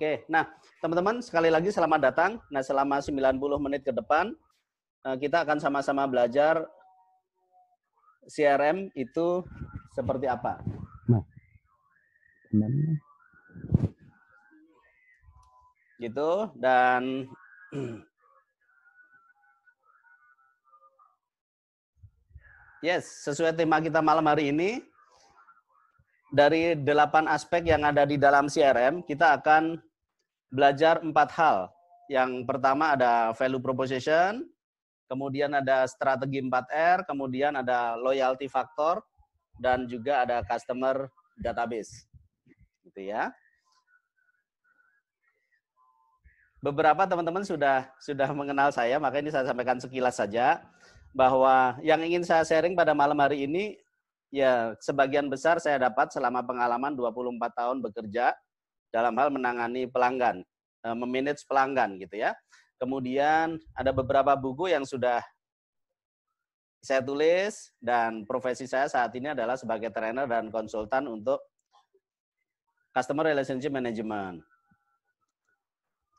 Oke, nah teman-teman sekali lagi selamat datang. Nah selama 90 menit ke depan eh, kita akan sama-sama belajar CRM itu seperti apa. Nah, gitu dan yes sesuai tema kita malam hari ini dari delapan aspek yang ada di dalam CRM kita akan belajar empat hal. Yang pertama ada value proposition, kemudian ada strategi 4R, kemudian ada loyalty factor, dan juga ada customer database. Gitu ya. Beberapa teman-teman sudah sudah mengenal saya, maka ini saya sampaikan sekilas saja bahwa yang ingin saya sharing pada malam hari ini ya sebagian besar saya dapat selama pengalaman 24 tahun bekerja dalam hal menangani pelanggan, e, memanage pelanggan gitu ya. Kemudian ada beberapa buku yang sudah saya tulis dan profesi saya saat ini adalah sebagai trainer dan konsultan untuk customer relationship management.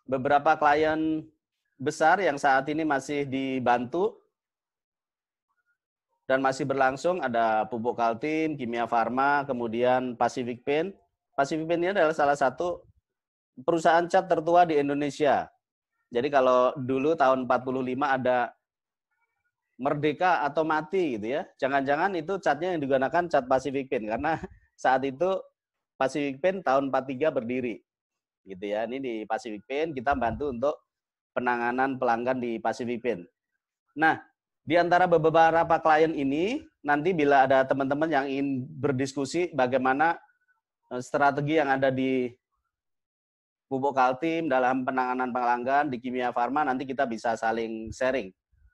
Beberapa klien besar yang saat ini masih dibantu dan masih berlangsung ada pupuk Kaltim, Kimia Farma, kemudian Pacific Paint, Pacific Paint ini adalah salah satu perusahaan cat tertua di Indonesia. Jadi kalau dulu tahun 45 ada merdeka atau mati gitu ya. Jangan-jangan itu catnya yang digunakan cat Pacific Paint karena saat itu Pacific Paint tahun 43 berdiri. Gitu ya. Ini di Pacific Paint kita bantu untuk penanganan pelanggan di Pacific Paint. Nah, di antara beberapa klien ini nanti bila ada teman-teman yang ingin berdiskusi bagaimana Eh, strategi yang ada di Pupuk Kaltim dalam penanganan pelanggan di Kimia Farma nanti kita bisa saling sharing.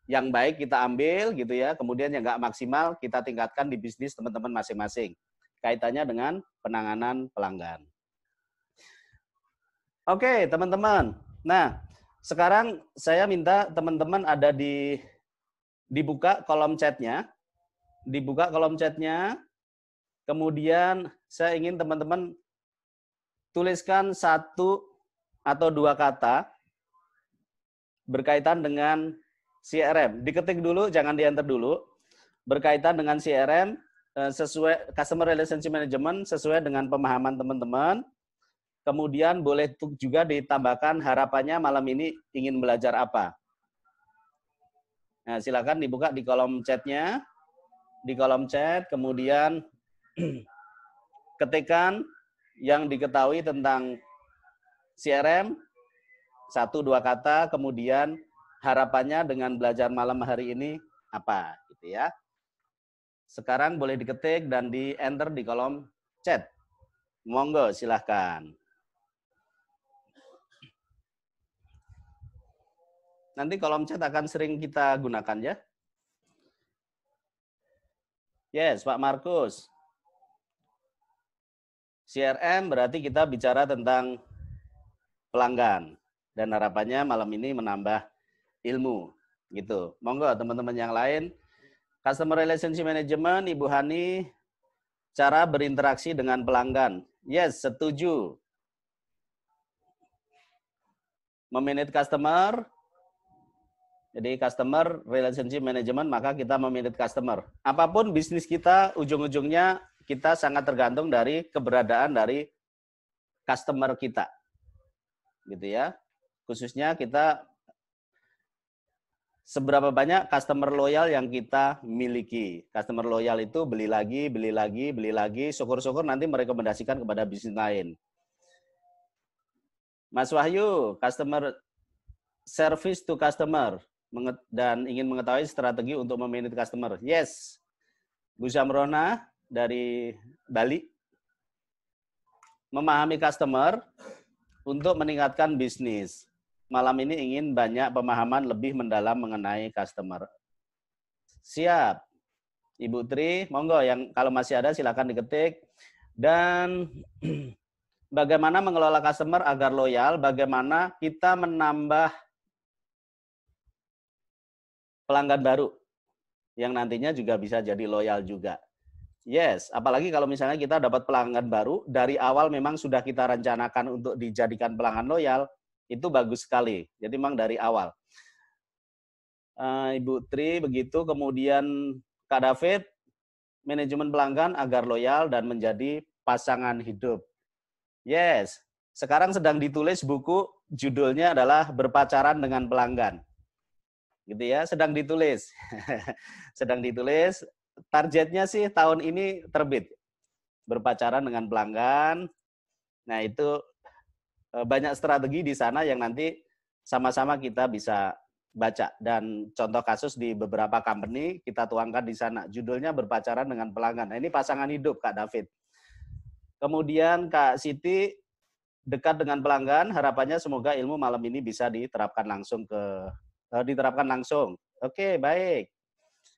Yang baik kita ambil gitu ya, kemudian yang nggak maksimal kita tingkatkan di bisnis teman-teman masing-masing. Kaitannya dengan penanganan pelanggan. Oke teman-teman, nah sekarang saya minta teman-teman ada di dibuka kolom chatnya, dibuka kolom chatnya, kemudian saya ingin teman-teman tuliskan satu atau dua kata berkaitan dengan CRM. Diketik dulu, jangan diantar dulu. Berkaitan dengan CRM, eh, sesuai customer relationship management sesuai dengan pemahaman teman-teman. Kemudian boleh juga ditambahkan harapannya malam ini ingin belajar apa. Nah, silakan dibuka di kolom chatnya, di kolom chat, kemudian ketikan yang diketahui tentang CRM satu dua kata kemudian harapannya dengan belajar malam hari ini apa gitu ya. Sekarang boleh diketik dan di enter di kolom chat. Monggo silahkan. Nanti kolom chat akan sering kita gunakan ya. Yes, Pak Markus. CRM berarti kita bicara tentang pelanggan dan harapannya malam ini menambah ilmu gitu. Monggo teman-teman yang lain Customer Relationship Management Ibu Hani cara berinteraksi dengan pelanggan. Yes, setuju. Meminit customer. Jadi customer relationship management maka kita meminit customer. Apapun bisnis kita ujung-ujungnya kita sangat tergantung dari keberadaan dari customer kita. Gitu ya. Khususnya kita seberapa banyak customer loyal yang kita miliki. Customer loyal itu beli lagi, beli lagi, beli lagi, syukur-syukur nanti merekomendasikan kepada bisnis lain. Mas Wahyu, customer service to customer dan ingin mengetahui strategi untuk memanage customer. Yes. Bu Samrona, dari Bali memahami customer untuk meningkatkan bisnis. Malam ini ingin banyak pemahaman lebih mendalam mengenai customer. Siap. Ibu Tri, monggo yang kalau masih ada silakan diketik. Dan bagaimana mengelola customer agar loyal, bagaimana kita menambah pelanggan baru yang nantinya juga bisa jadi loyal juga. Yes, apalagi kalau misalnya kita dapat pelanggan baru dari awal memang sudah kita rencanakan untuk dijadikan pelanggan loyal, itu bagus sekali. Jadi memang dari awal. Eh, Ibu Tri begitu, kemudian Kak David, manajemen pelanggan agar loyal dan menjadi pasangan hidup. Yes, sekarang sedang ditulis buku judulnya adalah berpacaran dengan pelanggan gitu ya sedang ditulis sedang ditulis targetnya sih tahun ini terbit berpacaran dengan pelanggan. Nah itu eh, banyak strategi di sana yang nanti sama-sama kita bisa baca dan contoh kasus di beberapa company kita tuangkan di sana. Judulnya berpacaran dengan pelanggan. Nah, ini pasangan hidup Kak David. Kemudian Kak Siti dekat dengan pelanggan, harapannya semoga ilmu malam ini bisa diterapkan langsung ke eh, diterapkan langsung. Oke, baik.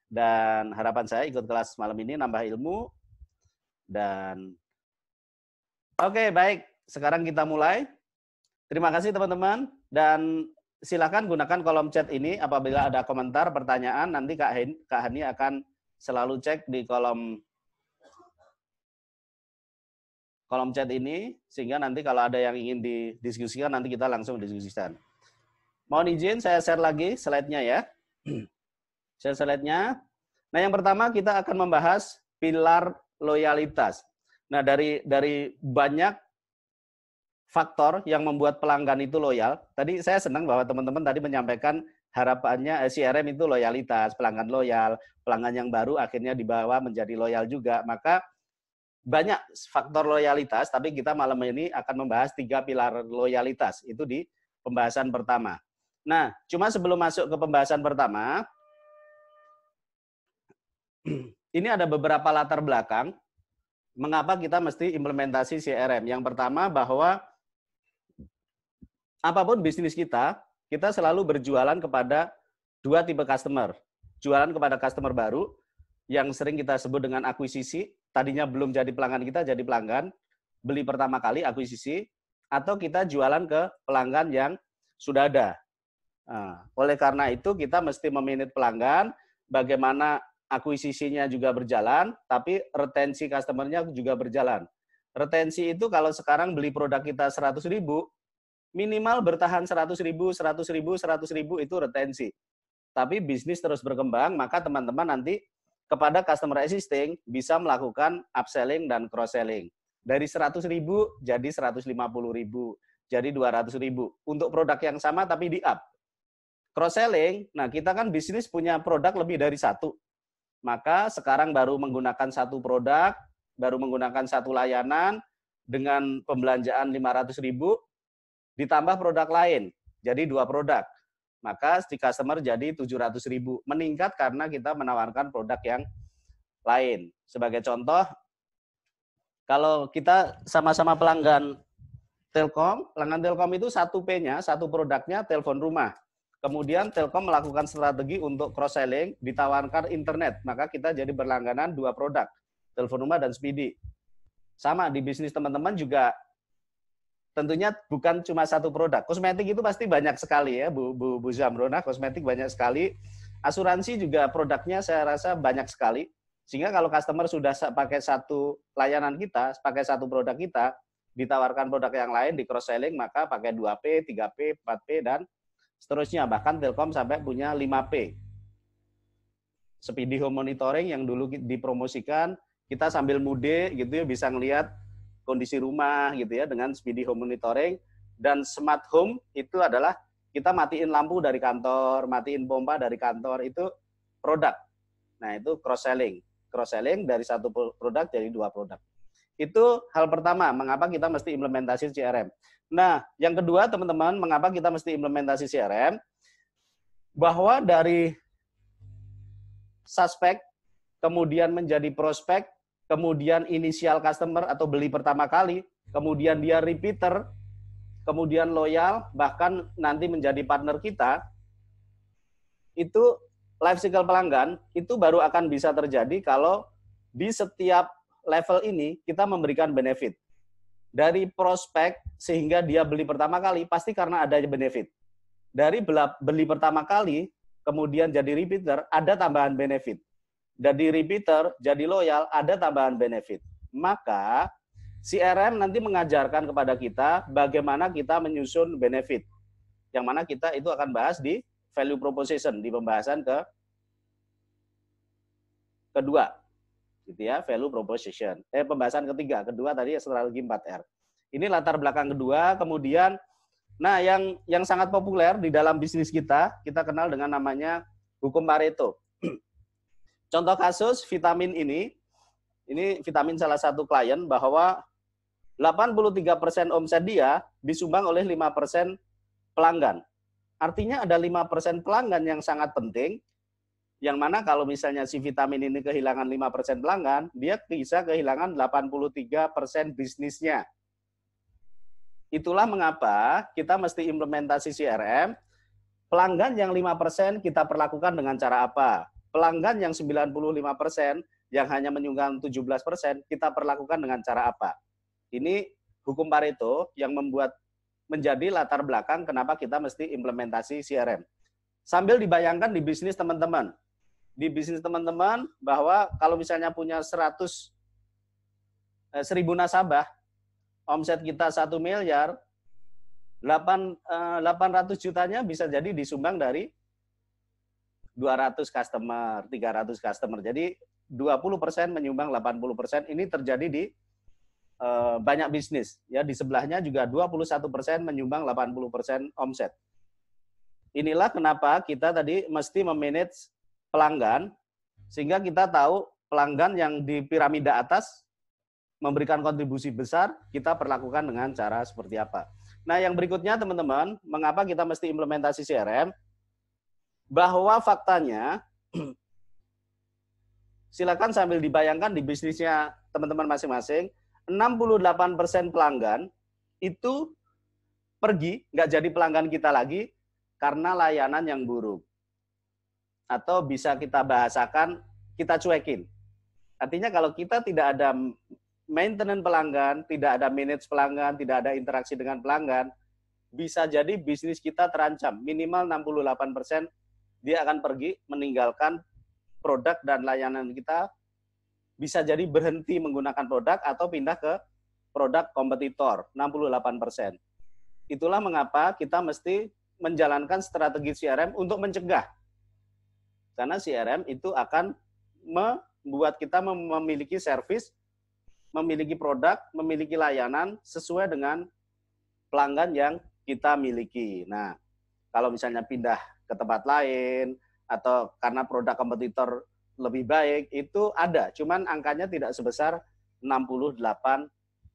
Dan harapan saya ikut kelas malam ini nambah ilmu. Dan oke okay, baik, sekarang kita mulai. Terima kasih teman-teman dan silakan gunakan kolom chat ini apabila ada komentar, pertanyaan nanti Kak, Hen, Kak Hani akan selalu cek di kolom kolom chat ini sehingga nanti kalau ada yang ingin didiskusikan nanti kita langsung diskusikan. Mohon izin saya share lagi slide-nya ya. Share slide-nya. Nah, yang pertama kita akan membahas pilar loyalitas. Nah, dari dari banyak faktor yang membuat pelanggan itu loyal. Tadi saya senang bahwa teman-teman tadi menyampaikan harapannya CRM eh, itu loyalitas, pelanggan loyal, pelanggan yang baru akhirnya dibawa menjadi loyal juga. Maka banyak faktor loyalitas, tapi kita malam ini akan membahas tiga pilar loyalitas. Itu di pembahasan pertama. Nah, cuma sebelum masuk ke pembahasan pertama, ini ada beberapa latar belakang mengapa kita mesti implementasi CRM. Yang pertama bahwa apapun bisnis kita, kita selalu berjualan kepada dua tipe customer. Jualan kepada customer baru yang sering kita sebut dengan akuisisi, tadinya belum jadi pelanggan kita jadi pelanggan, beli pertama kali akuisisi, atau kita jualan ke pelanggan yang sudah ada. Nah, oleh karena itu kita mesti meminit pelanggan, bagaimana akuisisinya juga berjalan, tapi retensi customernya juga berjalan. Retensi itu kalau sekarang beli produk kita 100 ribu, minimal bertahan 100 ribu, 100 ribu, 100 ribu itu retensi. Tapi bisnis terus berkembang, maka teman-teman nanti kepada customer existing bisa melakukan upselling dan cross-selling. Dari 100 ribu jadi 150 ribu, jadi 200 ribu. Untuk produk yang sama tapi di up. Cross-selling, nah kita kan bisnis punya produk lebih dari satu maka sekarang baru menggunakan satu produk, baru menggunakan satu layanan dengan pembelanjaan 500 ribu, ditambah produk lain, jadi dua produk. Maka si customer jadi 700 ribu, meningkat karena kita menawarkan produk yang lain. Sebagai contoh, kalau kita sama-sama pelanggan Telkom, pelanggan Telkom itu satu P-nya, satu produknya telepon rumah. Kemudian Telkom melakukan strategi untuk cross-selling, ditawarkan internet, maka kita jadi berlangganan dua produk, telepon rumah dan Speedy. Sama di bisnis teman-teman juga tentunya bukan cuma satu produk. Kosmetik itu pasti banyak sekali ya, Bu, Bu, Bu Zamrona, nah, kosmetik banyak sekali. Asuransi juga produknya saya rasa banyak sekali. Sehingga kalau customer sudah pakai satu layanan kita, pakai satu produk kita, ditawarkan produk yang lain di cross-selling, maka pakai 2P, 3P, 4P, dan seterusnya. Bahkan Telkom sampai punya 5P. Speedy home monitoring yang dulu dipromosikan, kita sambil mude gitu ya bisa ngelihat kondisi rumah gitu ya dengan speedy home monitoring dan smart home itu adalah kita matiin lampu dari kantor, matiin pompa dari kantor itu produk. Nah, itu cross selling. Cross selling dari satu produk jadi dua produk. Itu hal pertama, mengapa kita mesti implementasi CRM. Nah, yang kedua teman-teman, mengapa kita mesti implementasi CRM? Bahwa dari suspek, kemudian menjadi prospek, kemudian inisial customer atau beli pertama kali, kemudian dia repeater, kemudian loyal, bahkan nanti menjadi partner kita, itu life cycle pelanggan itu baru akan bisa terjadi kalau di setiap level ini kita memberikan benefit. Dari prospek sehingga dia beli pertama kali pasti karena ada benefit. Dari beli pertama kali kemudian jadi repeater ada tambahan benefit. Dari repeater jadi loyal ada tambahan benefit. Maka CRM nanti mengajarkan kepada kita bagaimana kita menyusun benefit. Yang mana kita itu akan bahas di value proposition di pembahasan ke kedua gitu ya, value proposition. Eh pembahasan ketiga, kedua tadi strategi 4R. Ini latar belakang kedua, kemudian nah yang yang sangat populer di dalam bisnis kita, kita kenal dengan namanya hukum Pareto. Contoh kasus vitamin ini, ini vitamin salah satu klien bahwa 83% omset dia disumbang oleh 5% pelanggan. Artinya ada 5% pelanggan yang sangat penting yang mana kalau misalnya si vitamin ini kehilangan 5% pelanggan, dia bisa kehilangan 83% bisnisnya. Itulah mengapa kita mesti implementasi CRM. Pelanggan yang 5% kita perlakukan dengan cara apa? Pelanggan yang 95% yang hanya menyumbang 17%, kita perlakukan dengan cara apa? Ini hukum Pareto yang membuat menjadi latar belakang kenapa kita mesti implementasi CRM. Sambil dibayangkan di bisnis teman-teman, di bisnis teman-teman bahwa kalau misalnya punya 100 eh, 1000 nasabah, omset kita 1 miliar, 8 eh, 800 jutanya bisa jadi disumbang dari 200 customer, 300 customer. Jadi 20% menyumbang 80%. Ini terjadi di eh, banyak bisnis. Ya, di sebelahnya juga 21% menyumbang 80% omset. Inilah kenapa kita tadi mesti memanage pelanggan sehingga kita tahu pelanggan yang di piramida atas memberikan kontribusi besar, kita perlakukan dengan cara seperti apa. Nah, yang berikutnya teman-teman, mengapa kita mesti implementasi CRM? Bahwa faktanya silakan sambil dibayangkan di bisnisnya teman-teman masing-masing, 68% pelanggan itu pergi, nggak jadi pelanggan kita lagi karena layanan yang buruk atau bisa kita bahasakan kita cuekin. Artinya kalau kita tidak ada maintenance pelanggan, tidak ada manage pelanggan, tidak ada interaksi dengan pelanggan, bisa jadi bisnis kita terancam. Minimal 68% dia akan pergi meninggalkan produk dan layanan kita. Bisa jadi berhenti menggunakan produk atau pindah ke produk kompetitor, 68%. Itulah mengapa kita mesti menjalankan strategi CRM untuk mencegah karena CRM itu akan membuat kita memiliki servis, memiliki produk, memiliki layanan sesuai dengan pelanggan yang kita miliki. Nah, kalau misalnya pindah ke tempat lain atau karena produk kompetitor lebih baik itu ada, cuman angkanya tidak sebesar 68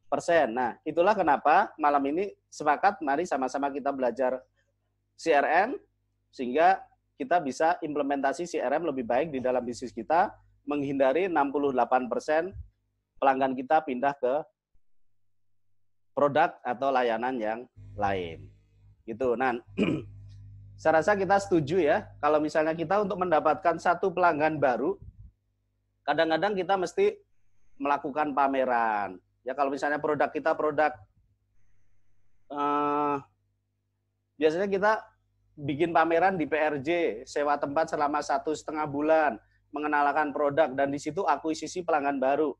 persen. Nah, itulah kenapa malam ini sepakat mari sama-sama kita belajar CRM sehingga kita bisa implementasi CRM lebih baik di dalam bisnis kita, menghindari 68% pelanggan kita pindah ke produk atau layanan yang lain. Gitu. Nah, saya rasa kita setuju ya, kalau misalnya kita untuk mendapatkan satu pelanggan baru, kadang-kadang kita mesti melakukan pameran. Ya kalau misalnya produk kita produk eh, biasanya kita bikin pameran di PRJ, sewa tempat selama satu setengah bulan, mengenalkan produk dan di situ akuisisi pelanggan baru.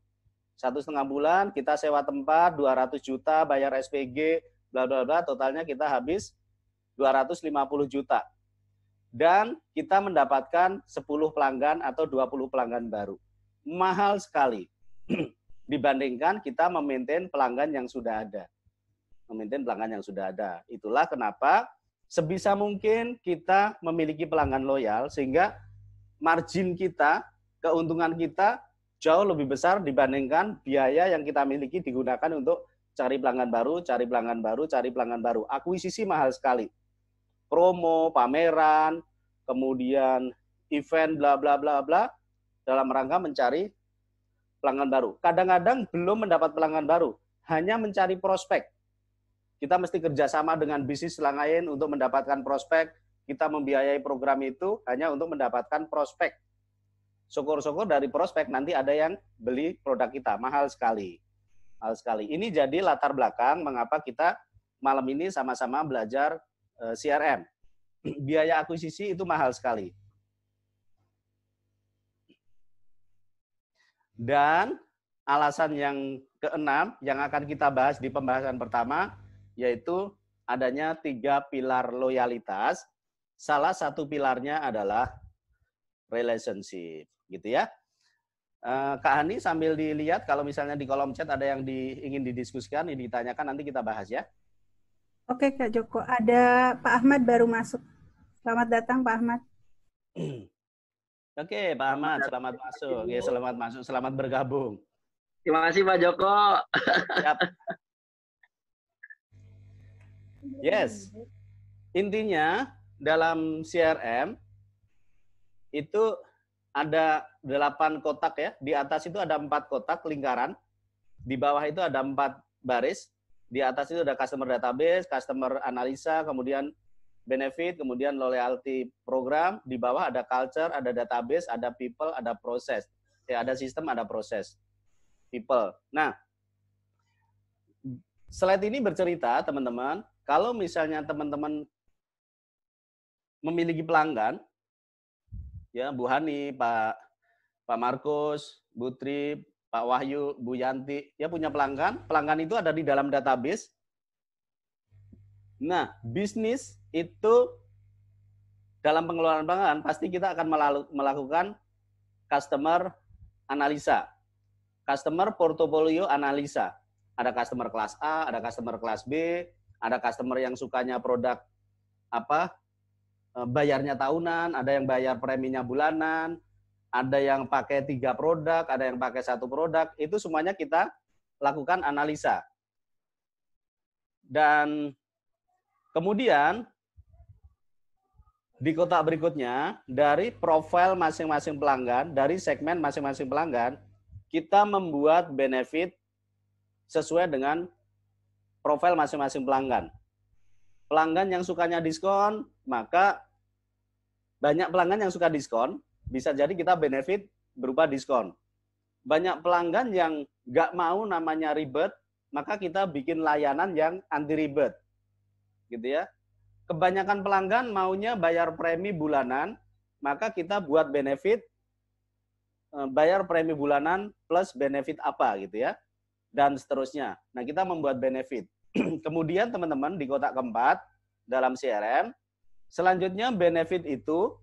Satu setengah bulan kita sewa tempat 200 juta, bayar SPG, bla bla bla, totalnya kita habis 250 juta. Dan kita mendapatkan 10 pelanggan atau 20 pelanggan baru. Mahal sekali dibandingkan kita memaintain pelanggan yang sudah ada. Memaintain pelanggan yang sudah ada. Itulah kenapa sebisa mungkin kita memiliki pelanggan loyal sehingga margin kita, keuntungan kita jauh lebih besar dibandingkan biaya yang kita miliki digunakan untuk cari pelanggan baru, cari pelanggan baru, cari pelanggan baru. Akuisisi mahal sekali. Promo, pameran, kemudian event bla bla bla bla dalam rangka mencari pelanggan baru. Kadang-kadang belum mendapat pelanggan baru, hanya mencari prospek. Kita mesti kerjasama dengan bisnis lain untuk mendapatkan prospek. Kita membiayai program itu hanya untuk mendapatkan prospek. Syukur-syukur dari prospek nanti ada yang beli produk kita. Mahal sekali. Mahal sekali. Ini jadi latar belakang mengapa kita malam ini sama-sama belajar eh, CRM. Biaya akuisisi itu mahal sekali. Dan alasan yang keenam yang akan kita bahas di pembahasan pertama yaitu adanya tiga pilar loyalitas. Salah satu pilarnya adalah relationship, gitu ya. Eh, Kak Hani sambil dilihat kalau misalnya di kolom chat ada yang di, ingin didiskusikan, ditanyakan nanti kita bahas ya. Oke Kak Joko, ada Pak Ahmad baru masuk. Selamat datang Pak Ahmad. Oke Pak Ahmad, selamat masuk. Ya, selamat masuk, selamat bergabung. Terima kasih Pak Joko. Siap. Yes. Intinya dalam CRM itu ada delapan kotak ya. Di atas itu ada empat kotak lingkaran. Di bawah itu ada empat baris. Di atas itu ada customer database, customer analisa, kemudian benefit, kemudian loyalty program. Di bawah ada culture, ada database, ada people, ada proses. Ya, ada sistem, ada proses. People. Nah, slide ini bercerita teman-teman kalau misalnya teman-teman memiliki pelanggan, ya Bu Hani, Pak Pak Markus, Bu Tri, Pak Wahyu, Bu Yanti, ya punya pelanggan. Pelanggan itu ada di dalam database. Nah, bisnis itu dalam pengelolaan pelanggan pasti kita akan melakukan customer analisa. Customer portfolio analisa. Ada customer kelas A, ada customer kelas B, ada customer yang sukanya produk apa eh, bayarnya tahunan, ada yang bayar preminya bulanan, ada yang pakai tiga produk, ada yang pakai satu produk. Itu semuanya kita lakukan analisa. Dan kemudian di kotak berikutnya dari profil masing-masing pelanggan, dari segmen masing-masing pelanggan, kita membuat benefit sesuai dengan profil masing-masing pelanggan. Pelanggan yang sukanya diskon, maka banyak pelanggan yang suka diskon, bisa jadi kita benefit berupa diskon. Banyak pelanggan yang nggak mau namanya ribet, maka kita bikin layanan yang anti ribet. Gitu ya. Kebanyakan pelanggan maunya bayar premi bulanan, maka kita buat benefit e, bayar premi bulanan plus benefit apa gitu ya dan seterusnya. Nah, kita membuat benefit. Kemudian teman-teman di kotak keempat dalam CRM, selanjutnya benefit itu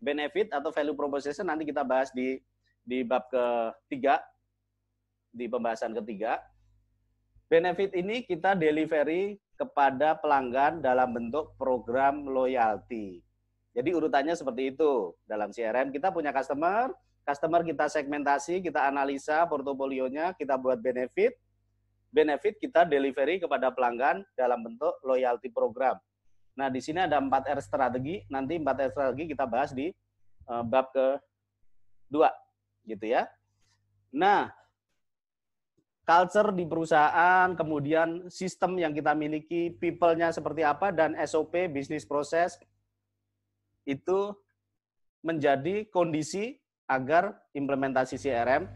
benefit atau value proposition nanti kita bahas di di bab ketiga di pembahasan ketiga. Benefit ini kita delivery kepada pelanggan dalam bentuk program loyalty. Jadi urutannya seperti itu. Dalam CRM kita punya customer, customer kita segmentasi, kita analisa portofolionya, kita buat benefit, benefit kita delivery kepada pelanggan dalam bentuk loyalty program. Nah, di sini ada 4R strategi. Nanti 4R strategi kita bahas di uh, bab ke-2 gitu ya. Nah, culture di perusahaan, kemudian sistem yang kita miliki, people-nya seperti apa dan SOP bisnis proses itu menjadi kondisi agar implementasi CRM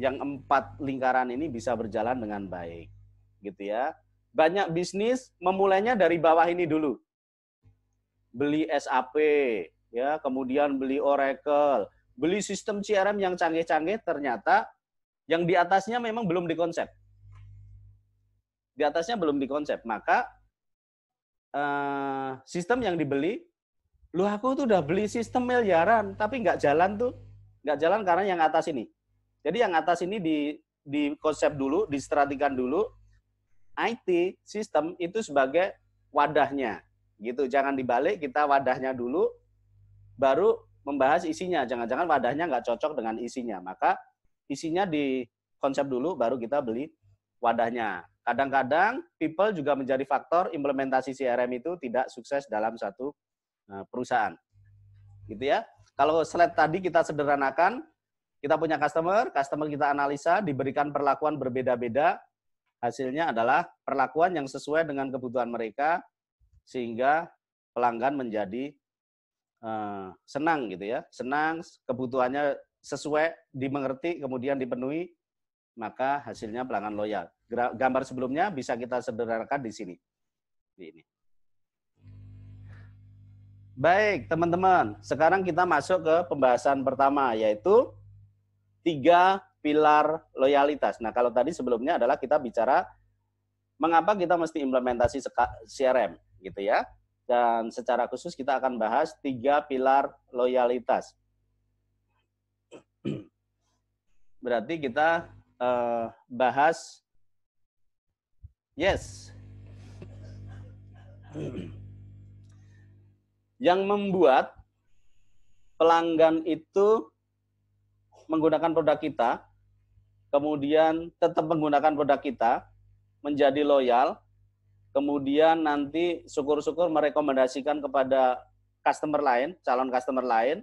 yang empat lingkaran ini bisa berjalan dengan baik, gitu ya. Banyak bisnis memulainya dari bawah ini dulu. Beli SAP, ya, kemudian beli Oracle, beli sistem CRM yang canggih-canggih ternyata yang di atasnya memang belum dikonsep. Di atasnya belum dikonsep, maka uh, sistem yang dibeli, lu aku tuh udah beli sistem miliaran tapi nggak jalan tuh, nggak jalan karena yang atas ini jadi yang atas ini di di konsep dulu, distratikan dulu IT sistem itu sebagai wadahnya. Gitu. Jangan dibalik, kita wadahnya dulu baru membahas isinya. Jangan-jangan wadahnya nggak cocok dengan isinya. Maka isinya di konsep dulu baru kita beli wadahnya. Kadang-kadang people juga menjadi faktor implementasi CRM itu tidak sukses dalam satu eh, perusahaan. Gitu ya. Kalau slide tadi kita sederhanakan, kita punya customer, customer kita analisa, diberikan perlakuan berbeda-beda. Hasilnya adalah perlakuan yang sesuai dengan kebutuhan mereka, sehingga pelanggan menjadi uh, senang gitu ya, senang kebutuhannya sesuai, dimengerti, kemudian dipenuhi, maka hasilnya pelanggan loyal. Gambar sebelumnya bisa kita sederhanakan di sini. Di ini. Baik, teman-teman. Sekarang kita masuk ke pembahasan pertama, yaitu tiga pilar loyalitas. Nah, kalau tadi sebelumnya adalah kita bicara mengapa kita mesti implementasi CRM, gitu ya. Dan secara khusus kita akan bahas tiga pilar loyalitas. Berarti kita uh, bahas yes. Yang membuat pelanggan itu menggunakan produk kita, kemudian tetap menggunakan produk kita, menjadi loyal, kemudian nanti syukur-syukur merekomendasikan kepada customer lain, calon customer lain,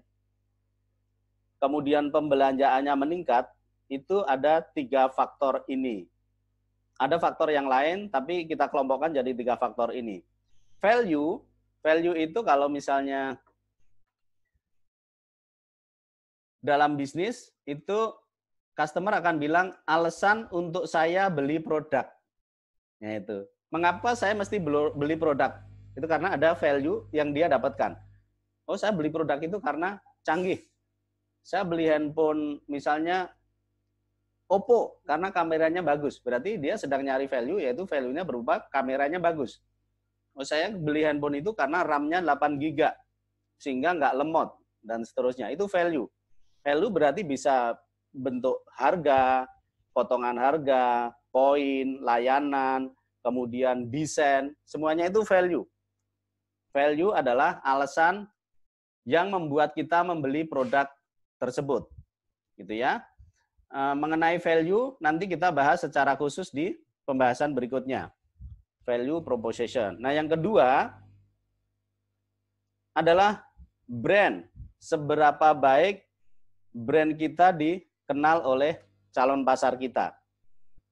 kemudian pembelanjaannya meningkat, itu ada tiga faktor ini. Ada faktor yang lain, tapi kita kelompokkan jadi tiga faktor ini. Value, value itu kalau misalnya dalam bisnis itu customer akan bilang alasan untuk saya beli produk. Ya itu. Mengapa saya mesti beli produk? Itu karena ada value yang dia dapatkan. Oh, saya beli produk itu karena canggih. Saya beli handphone misalnya Oppo karena kameranya bagus. Berarti dia sedang nyari value yaitu value-nya berupa kameranya bagus. Oh, saya beli handphone itu karena RAM-nya 8 GB sehingga nggak lemot dan seterusnya. Itu value value berarti bisa bentuk harga, potongan harga, poin, layanan, kemudian desain, semuanya itu value. Value adalah alasan yang membuat kita membeli produk tersebut. Gitu ya. Eh, mengenai value nanti kita bahas secara khusus di pembahasan berikutnya. Value proposition. Nah, yang kedua adalah brand. Seberapa baik brand kita dikenal oleh calon pasar kita.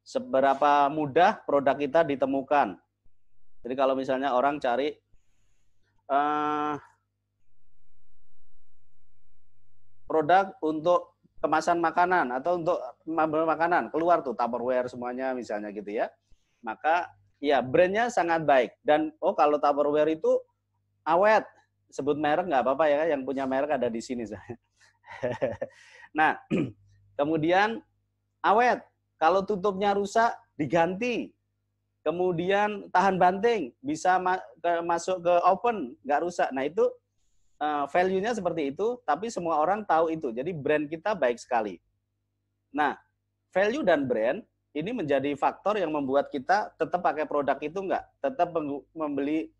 Seberapa mudah produk kita ditemukan. Jadi kalau misalnya orang cari uh, produk untuk kemasan makanan atau untuk makanan keluar tuh Tupperware semuanya misalnya gitu ya. Maka ya brandnya sangat baik dan oh kalau Tupperware itu awet sebut merek nggak apa-apa ya yang punya merek ada di sini saya. nah, kemudian awet. Kalau tutupnya rusak, diganti. Kemudian tahan banting, bisa ma ke, masuk ke open, nggak rusak. Nah itu uh, value-nya seperti itu, tapi semua orang tahu itu. Jadi brand kita baik sekali. Nah, value dan brand ini menjadi faktor yang membuat kita tetap pakai produk itu enggak, tetap membeli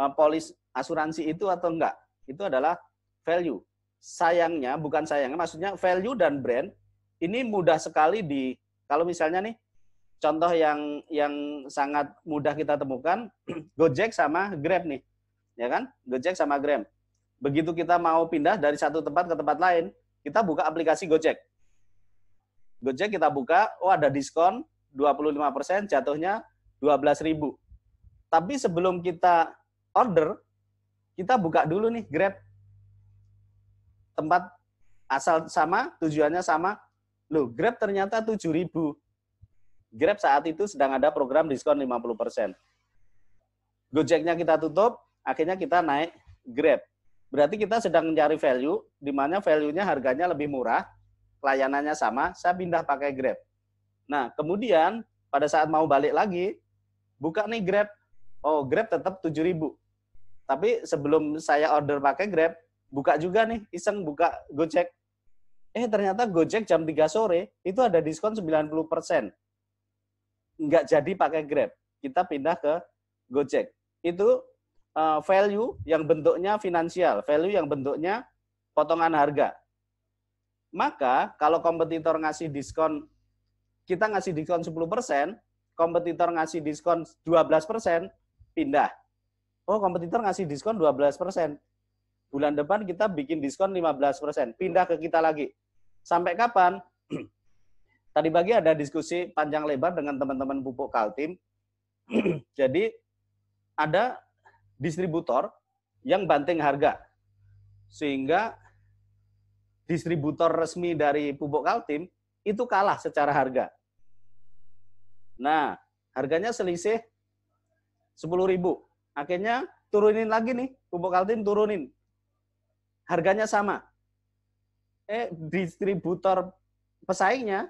uh, polis asuransi itu atau enggak. Itu adalah value sayangnya bukan sayangnya maksudnya value dan brand ini mudah sekali di kalau misalnya nih contoh yang yang sangat mudah kita temukan Gojek sama Grab nih ya kan Gojek sama Grab begitu kita mau pindah dari satu tempat ke tempat lain kita buka aplikasi Gojek Gojek kita buka oh ada diskon 25% jatuhnya 12.000 tapi sebelum kita order kita buka dulu nih Grab tempat asal sama, tujuannya sama. Loh, Grab ternyata ribu. Grab saat itu sedang ada program diskon 50%. Gojeknya kita tutup, akhirnya kita naik Grab. Berarti kita sedang mencari value, di mana value-nya harganya lebih murah, layanannya sama, saya pindah pakai Grab. Nah, kemudian pada saat mau balik lagi, buka nih Grab. Oh, Grab tetap 7.000. Tapi sebelum saya order pakai Grab, buka juga nih, iseng buka Gojek. Eh ternyata Gojek jam 3 sore itu ada diskon 90%. Nggak jadi pakai Grab. Kita pindah ke Gojek. Itu uh, value yang bentuknya finansial, value yang bentuknya potongan harga. Maka kalau kompetitor ngasih diskon, kita ngasih diskon 10%, kompetitor ngasih diskon 12%, pindah. Oh, kompetitor ngasih diskon 12% bulan depan kita bikin diskon 15%, pindah ke kita lagi. Sampai kapan? Tadi pagi ada diskusi panjang lebar dengan teman-teman pupuk Kaltim. Jadi ada distributor yang banting harga. Sehingga distributor resmi dari pupuk Kaltim itu kalah secara harga. Nah, harganya selisih 10.000. Akhirnya turunin lagi nih, pupuk Kaltim turunin harganya sama. Eh, distributor pesaingnya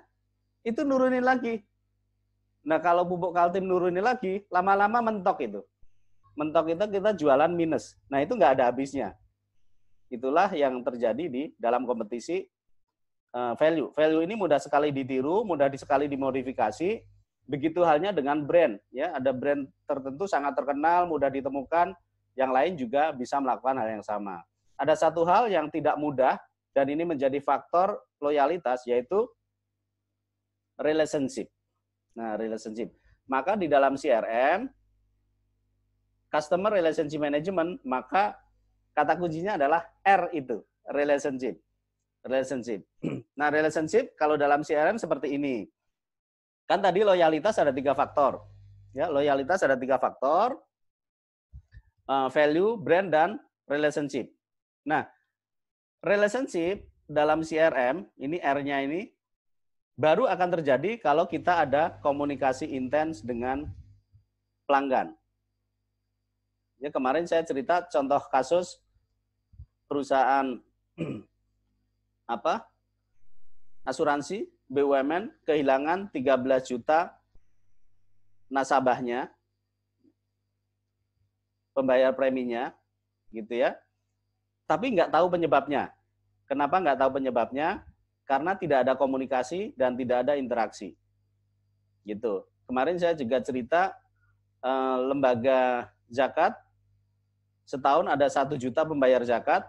itu nurunin lagi. Nah, kalau pupuk kaltim nurunin lagi, lama-lama mentok itu. Mentok itu kita jualan minus. Nah, itu nggak ada habisnya. Itulah yang terjadi di dalam kompetisi eh, value. Value ini mudah sekali ditiru, mudah sekali dimodifikasi. Begitu halnya dengan brand. ya Ada brand tertentu sangat terkenal, mudah ditemukan. Yang lain juga bisa melakukan hal yang sama. Ada satu hal yang tidak mudah dan ini menjadi faktor loyalitas yaitu relationship. Nah, relationship. Maka di dalam CRM customer relationship management maka kata kuncinya adalah R itu, relationship. Relationship. Nah, relationship kalau dalam CRM seperti ini. Kan tadi loyalitas ada tiga faktor. Ya, loyalitas ada tiga faktor. Eh, value, brand, dan relationship. Nah, relationship dalam CRM, ini R-nya ini, baru akan terjadi kalau kita ada komunikasi intens dengan pelanggan. Ya, kemarin saya cerita contoh kasus perusahaan apa? asuransi BUMN kehilangan 13 juta nasabahnya pembayar preminya gitu ya tapi nggak tahu penyebabnya. Kenapa nggak tahu penyebabnya? Karena tidak ada komunikasi dan tidak ada interaksi. Gitu. Kemarin saya juga cerita eh, lembaga zakat setahun ada satu juta pembayar zakat,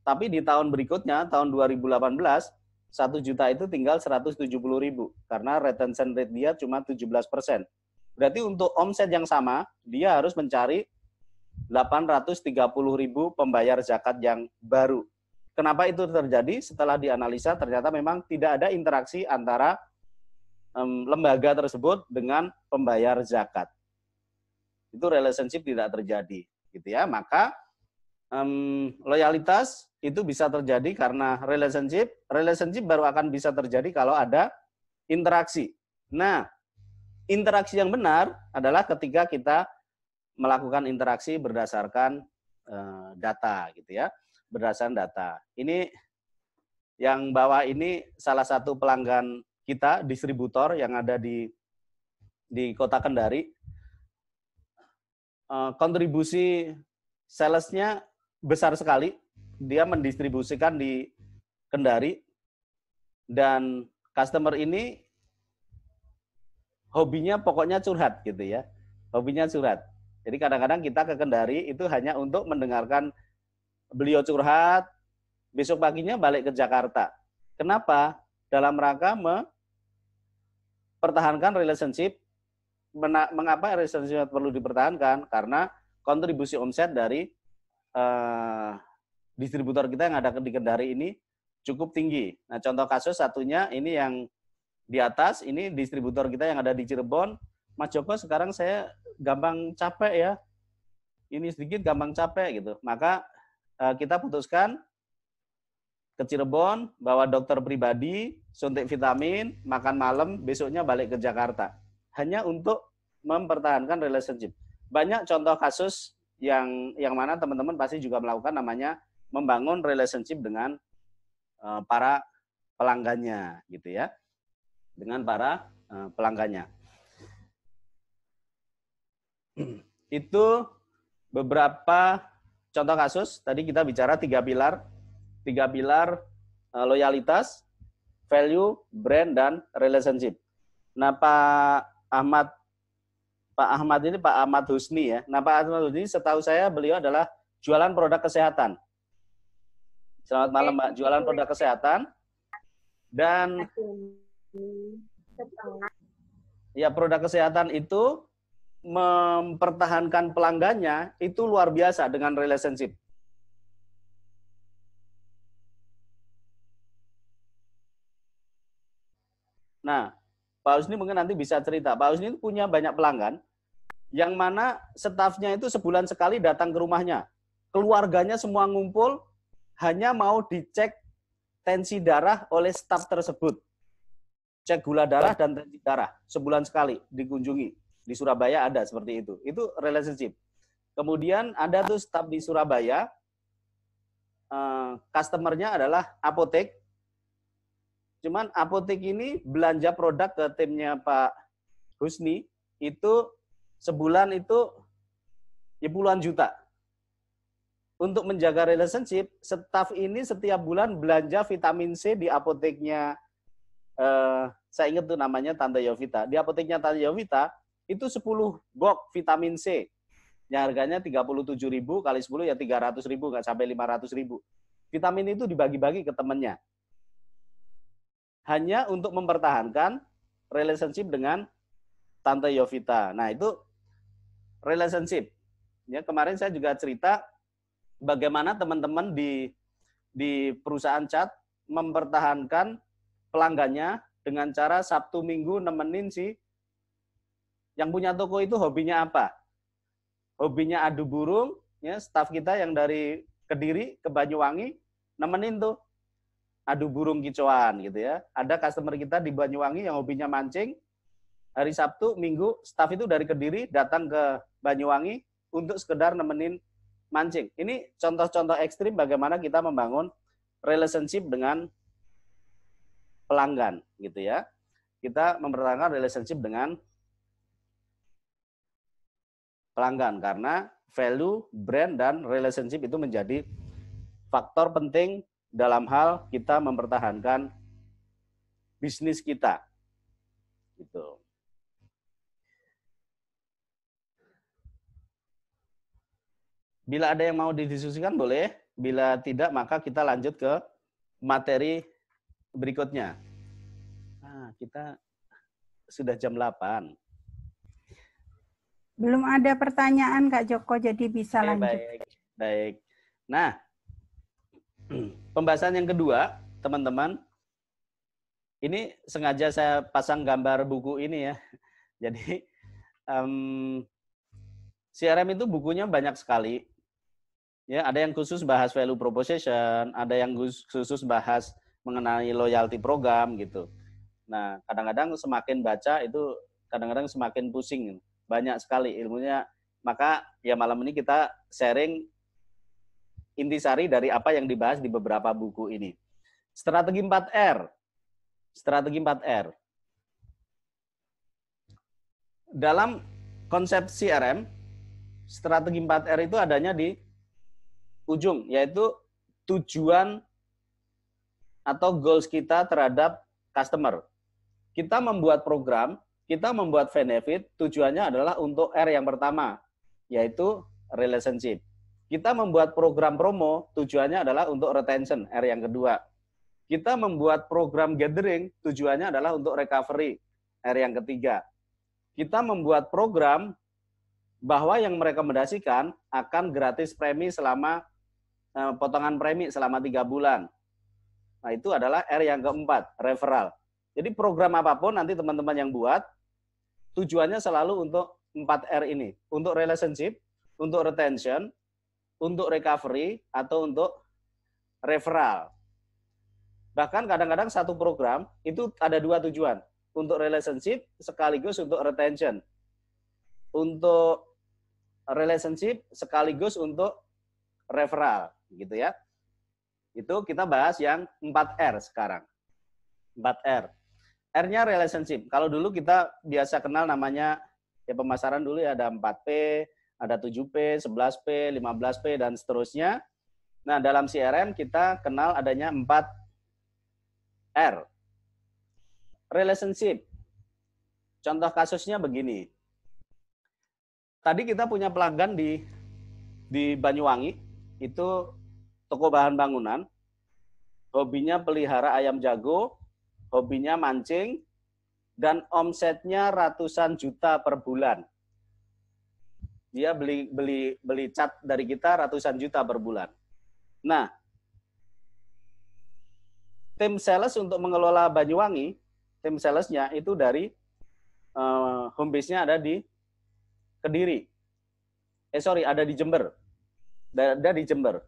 tapi di tahun berikutnya tahun 2018 satu juta itu tinggal 170 ribu karena retention rate dia cuma 17 persen. Berarti untuk omset yang sama dia harus mencari 830 pembayar zakat yang baru. Kenapa itu terjadi? Setelah dianalisa, ternyata memang tidak ada interaksi antara lembaga tersebut dengan pembayar zakat. Itu relationship tidak terjadi, gitu ya. Maka um, loyalitas itu bisa terjadi karena relationship. Relationship baru akan bisa terjadi kalau ada interaksi. Nah, interaksi yang benar adalah ketika kita melakukan interaksi berdasarkan eh, data gitu ya, berdasarkan data. Ini yang bawah ini salah satu pelanggan kita distributor yang ada di di Kota Kendari. Eh, kontribusi salesnya besar sekali. Dia mendistribusikan di Kendari dan customer ini hobinya pokoknya curhat gitu ya. Hobinya curhat. Jadi kadang-kadang kita ke Kendari itu hanya untuk mendengarkan beliau curhat, besok paginya balik ke Jakarta. Kenapa? Dalam rangka mempertahankan relationship. Mengapa relationship perlu dipertahankan? Karena kontribusi omset dari uh, distributor kita yang ada di Kendari ini cukup tinggi. Nah, contoh kasus satunya ini yang di atas, ini distributor kita yang ada di Cirebon. Mas Joko, sekarang saya gampang capek ya. Ini sedikit gampang capek gitu. Maka eh, kita putuskan ke Cirebon, bawa dokter pribadi, suntik vitamin, makan malam, besoknya balik ke Jakarta. Hanya untuk mempertahankan relationship. Banyak contoh kasus yang yang mana teman-teman pasti juga melakukan namanya membangun relationship dengan eh, para pelanggannya gitu ya. Dengan para eh, pelanggannya. itu beberapa contoh kasus. Tadi kita bicara tiga pilar, tiga pilar eh, loyalitas, value, brand, dan relationship. Nah, Pak Ahmad Pak Ahmad ini Pak Ahmad Husni ya. Nah, Pak Ahmad Husni setahu saya beliau adalah jualan produk kesehatan. Selamat malam, Pak Jualan produk kesehatan. Dan ya produk kesehatan itu mempertahankan pelanggannya itu luar biasa dengan relationship. Nah, Pak Husni mungkin nanti bisa cerita. Pak Husni punya banyak pelanggan yang mana stafnya itu sebulan sekali datang ke rumahnya. Keluarganya semua ngumpul hanya mau dicek tensi darah oleh staf tersebut. Cek gula darah dan tensi darah sebulan sekali dikunjungi di Surabaya ada seperti itu. Itu relationship. Kemudian ada tuh staff di Surabaya, uh, customernya adalah apotek. Cuman apotek ini belanja produk ke timnya Pak Husni itu sebulan itu ya puluhan juta. Untuk menjaga relationship, staff ini setiap bulan belanja vitamin C di apoteknya eh, saya ingat tuh namanya Tante Yovita. Di apoteknya Tante Yovita itu 10 gok vitamin C. Yang harganya ribu kali 10 ya ribu nggak sampai ribu. Vitamin itu dibagi-bagi ke temannya. Hanya untuk mempertahankan relationship dengan Tante Yovita. Nah, itu relationship. Ya, kemarin saya juga cerita bagaimana teman-teman di di perusahaan cat mempertahankan pelanggannya dengan cara Sabtu Minggu nemenin si yang punya toko itu hobinya apa? Hobinya adu burung, ya staff kita yang dari Kediri ke Banyuwangi nemenin tuh adu burung kicauan gitu ya. Ada customer kita di Banyuwangi yang hobinya mancing. Hari Sabtu, Minggu, staff itu dari Kediri datang ke Banyuwangi untuk sekedar nemenin mancing. Ini contoh-contoh ekstrim bagaimana kita membangun relationship dengan pelanggan gitu ya. Kita mempertahankan relationship dengan pelanggan karena value, brand dan relationship itu menjadi faktor penting dalam hal kita mempertahankan bisnis kita. Gitu. Bila ada yang mau didiskusikan boleh, bila tidak maka kita lanjut ke materi berikutnya. Nah, kita sudah jam 8. Belum ada pertanyaan Kak Joko, jadi bisa okay, lanjut. Baik, baik. Nah, pembahasan yang kedua, teman-teman, ini sengaja saya pasang gambar buku ini ya. Jadi um, CRM itu bukunya banyak sekali. Ya, ada yang khusus bahas value proposition, ada yang khusus bahas mengenai loyalty program gitu. Nah, kadang-kadang semakin baca itu kadang-kadang semakin pusing banyak sekali ilmunya. Maka ya malam ini kita sharing intisari dari apa yang dibahas di beberapa buku ini. Strategi 4R. Strategi 4R. Dalam konsep CRM, strategi 4R itu adanya di ujung, yaitu tujuan atau goals kita terhadap customer. Kita membuat program kita membuat benefit tujuannya adalah untuk R yang pertama, yaitu relationship. Kita membuat program promo tujuannya adalah untuk retention, R yang kedua. Kita membuat program gathering tujuannya adalah untuk recovery, R yang ketiga. Kita membuat program bahwa yang merekomendasikan akan gratis premi selama eh, potongan premi selama tiga bulan. Nah itu adalah R yang keempat, referral. Jadi program apapun nanti teman-teman yang buat, tujuannya selalu untuk 4R ini, untuk relationship, untuk retention, untuk recovery atau untuk referral. Bahkan kadang-kadang satu program itu ada dua tujuan, untuk relationship sekaligus untuk retention. Untuk relationship sekaligus untuk referral, gitu ya. Itu kita bahas yang 4R sekarang. 4R. R-nya relationship. Kalau dulu kita biasa kenal namanya ya pemasaran dulu ya ada 4P, ada 7P, 11P, 15P dan seterusnya. Nah, dalam CRM kita kenal adanya 4 R. Relationship. Contoh kasusnya begini. Tadi kita punya pelanggan di di Banyuwangi itu toko bahan bangunan. Hobinya pelihara ayam jago, hobinya mancing, dan omsetnya ratusan juta per bulan. Dia beli beli beli cat dari kita ratusan juta per bulan. Nah, tim sales untuk mengelola Banyuwangi, tim salesnya itu dari uh, home base-nya ada di Kediri. Eh sorry, ada di Jember. Ada di Jember.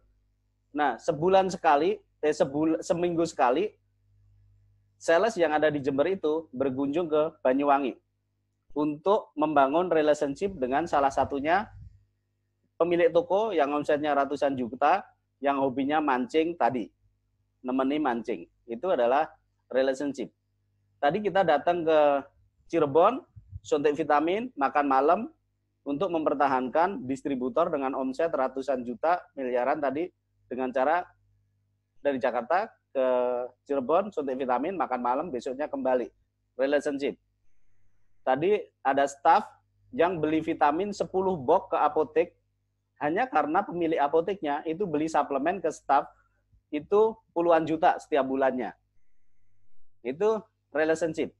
Nah, sebulan sekali, eh sebul, seminggu sekali sales yang ada di Jember itu berkunjung ke Banyuwangi untuk membangun relationship dengan salah satunya pemilik toko yang omsetnya ratusan juta yang hobinya mancing tadi. Nemeni mancing. Itu adalah relationship. Tadi kita datang ke Cirebon, suntik vitamin, makan malam untuk mempertahankan distributor dengan omset ratusan juta miliaran tadi dengan cara dari Jakarta ke Cirebon suntik vitamin makan malam besoknya kembali relationship tadi ada staff yang beli vitamin 10 box ke apotek hanya karena pemilik apoteknya itu beli suplemen ke staff itu puluhan juta setiap bulannya. Itu relationship.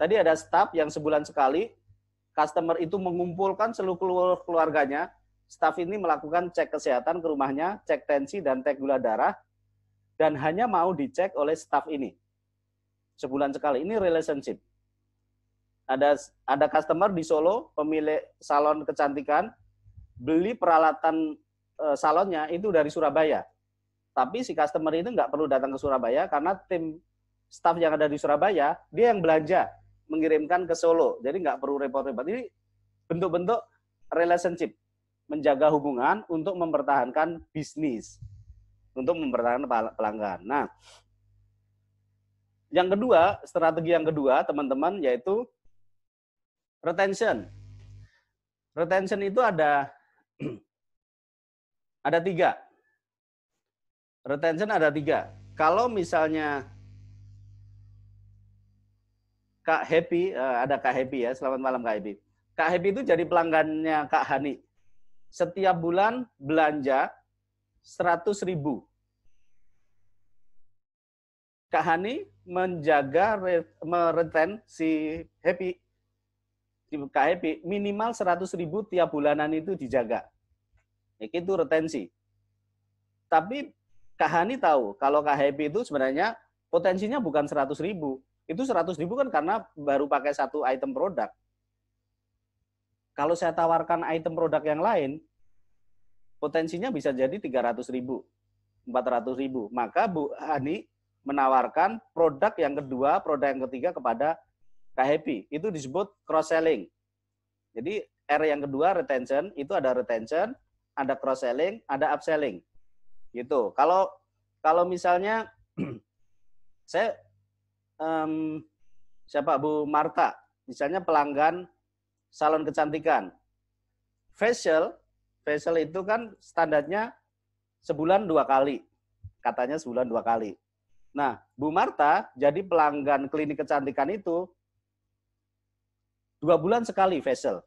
Tadi ada staff yang sebulan sekali customer itu mengumpulkan seluruh keluarganya, staff ini melakukan cek kesehatan ke rumahnya, cek tensi dan cek gula darah dan hanya mau dicek oleh staff ini. Sebulan sekali. Ini relationship. Ada ada customer di Solo, pemilik salon kecantikan, beli peralatan eh, salonnya itu dari Surabaya. Tapi si customer itu nggak perlu datang ke Surabaya karena tim staff yang ada di Surabaya, dia yang belanja, mengirimkan ke Solo. Jadi nggak perlu repot-repot. Ini bentuk-bentuk relationship, menjaga hubungan untuk mempertahankan bisnis untuk mempertahankan pelanggan. Nah, yang kedua, strategi yang kedua, teman-teman, yaitu retention. Retention itu ada ada tiga. Retention ada tiga. Kalau misalnya Kak Happy, eh, ada Kak Happy ya, selamat malam Kak Happy. Kak Happy itu jadi pelanggannya Kak Hani. Setiap bulan belanja Seratus ribu. Kak Hani menjaga mereten si Happy Kak Happy minimal seratus ribu tiap bulanan itu dijaga. Itu retensi. Tapi Kak Hani tahu kalau Kak Happy itu sebenarnya potensinya bukan seratus ribu. Itu seratus ribu kan karena baru pakai satu item produk. Kalau saya tawarkan item produk yang lain, potensinya bisa jadi 300 ribu, 400 ribu. Maka Bu Hani menawarkan produk yang kedua, produk yang ketiga kepada Kak Happy. Itu disebut cross-selling. Jadi R yang kedua retention, itu ada retention, ada cross-selling, ada upselling. Gitu. Kalau kalau misalnya saya um, siapa Bu Marta, misalnya pelanggan salon kecantikan. Facial facial itu kan standarnya sebulan dua kali. Katanya sebulan dua kali. Nah, Bu Marta jadi pelanggan klinik kecantikan itu dua bulan sekali facial.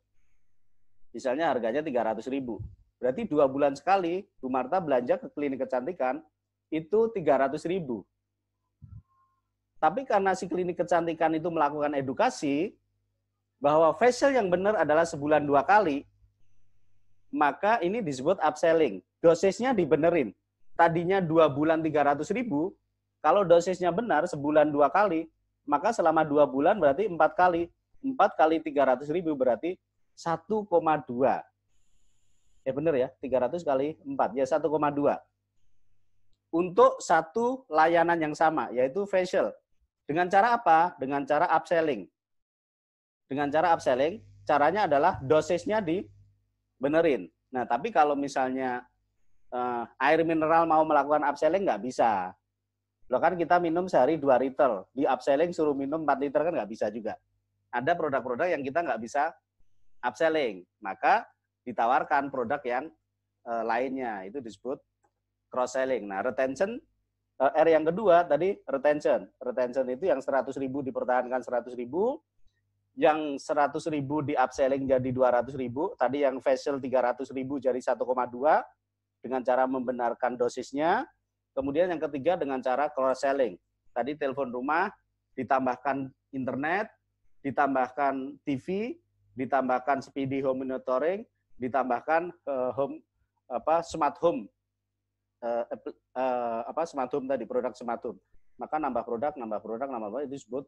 Misalnya harganya 300 ribu. Berarti dua bulan sekali Bu Marta belanja ke klinik kecantikan itu 300 ribu. Tapi karena si klinik kecantikan itu melakukan edukasi bahwa facial yang benar adalah sebulan dua kali, maka ini disebut upselling. Dosisnya dibenerin. Tadinya dua bulan 300 ribu, kalau dosisnya benar sebulan dua kali, maka selama dua bulan berarti empat kali. Empat kali 300 ribu berarti 1,2. Eh, ya benar ya, 300 kali 4, ya 1,2. Untuk satu layanan yang sama, yaitu facial. Dengan cara apa? Dengan cara upselling. Dengan cara upselling, caranya adalah dosisnya di benerin. Nah, tapi kalau misalnya uh, air mineral mau melakukan upselling nggak bisa. Lo kan kita minum sehari 2 liter, di upselling suruh minum 4 liter kan nggak bisa juga. Ada produk-produk yang kita nggak bisa upselling, maka ditawarkan produk yang uh, lainnya itu disebut cross selling. Nah, retention eh, R yang kedua tadi retention. Retention itu yang ribu dipertahankan ribu yang 100 ribu di upselling jadi 200 ribu, tadi yang facial 300 ribu jadi 1,2 dengan cara membenarkan dosisnya. Kemudian yang ketiga dengan cara cross selling. Tadi telepon rumah, ditambahkan internet, ditambahkan TV, ditambahkan speedy home monitoring, ditambahkan uh, home apa smart home uh, uh, apa smart home tadi produk smart home. Maka nambah produk, nambah produk, nambah produk itu disebut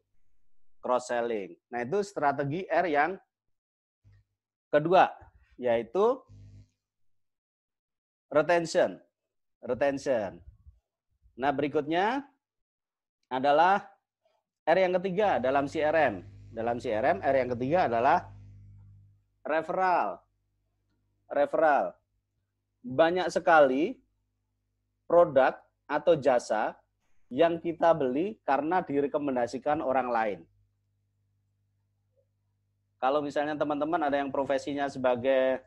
cross selling. Nah, itu strategi R yang kedua yaitu retention. Retention. Nah, berikutnya adalah R yang ketiga dalam CRM. Dalam CRM R yang ketiga adalah referral. Referral. Banyak sekali produk atau jasa yang kita beli karena direkomendasikan orang lain. Kalau misalnya teman-teman ada yang profesinya sebagai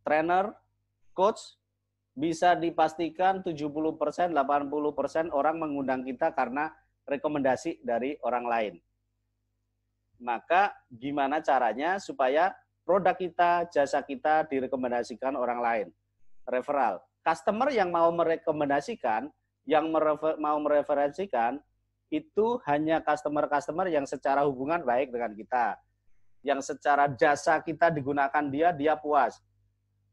trainer, coach, bisa dipastikan 70%, 80% orang mengundang kita karena rekomendasi dari orang lain. Maka gimana caranya supaya produk kita, jasa kita direkomendasikan orang lain? Referral. Customer yang mau merekomendasikan, yang merefer, mau mereferensikan, itu hanya customer-customer yang secara hubungan baik dengan kita yang secara jasa kita digunakan dia, dia puas.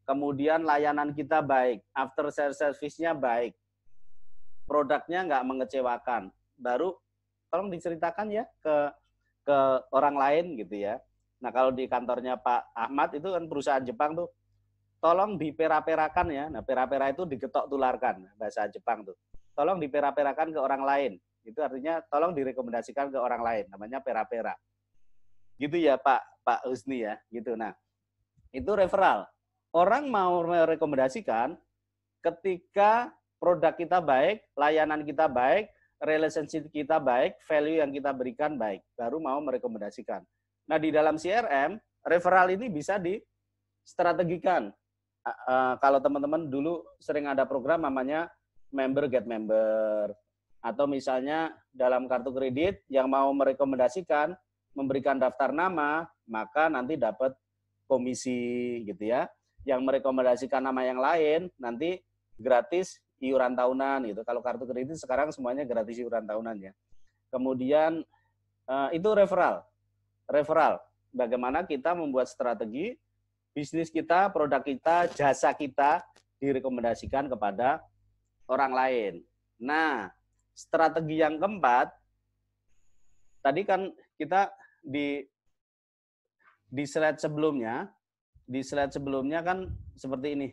Kemudian layanan kita baik, after sales service-nya baik, produknya nggak mengecewakan. Baru tolong diceritakan ya ke ke orang lain gitu ya. Nah kalau di kantornya Pak Ahmad itu kan perusahaan Jepang tuh, tolong dipera-perakan ya. Nah pera-pera itu digetok tularkan bahasa Jepang tuh. Tolong dipera-perakan ke orang lain. Itu artinya tolong direkomendasikan ke orang lain. Namanya pera-pera gitu ya Pak Pak Husni ya gitu nah itu referral orang mau merekomendasikan ketika produk kita baik layanan kita baik relationship kita baik value yang kita berikan baik baru mau merekomendasikan nah di dalam CRM referral ini bisa di strategikan uh, kalau teman-teman dulu sering ada program namanya member get member atau misalnya dalam kartu kredit yang mau merekomendasikan memberikan daftar nama, maka nanti dapat komisi gitu ya. Yang merekomendasikan nama yang lain nanti gratis iuran tahunan gitu. Kalau kartu kredit sekarang semuanya gratis iuran tahunan ya. Kemudian eh, itu referral. Referral bagaimana kita membuat strategi bisnis kita, produk kita, jasa kita direkomendasikan kepada orang lain. Nah, strategi yang keempat tadi kan kita di di slide sebelumnya, di slide sebelumnya kan seperti ini.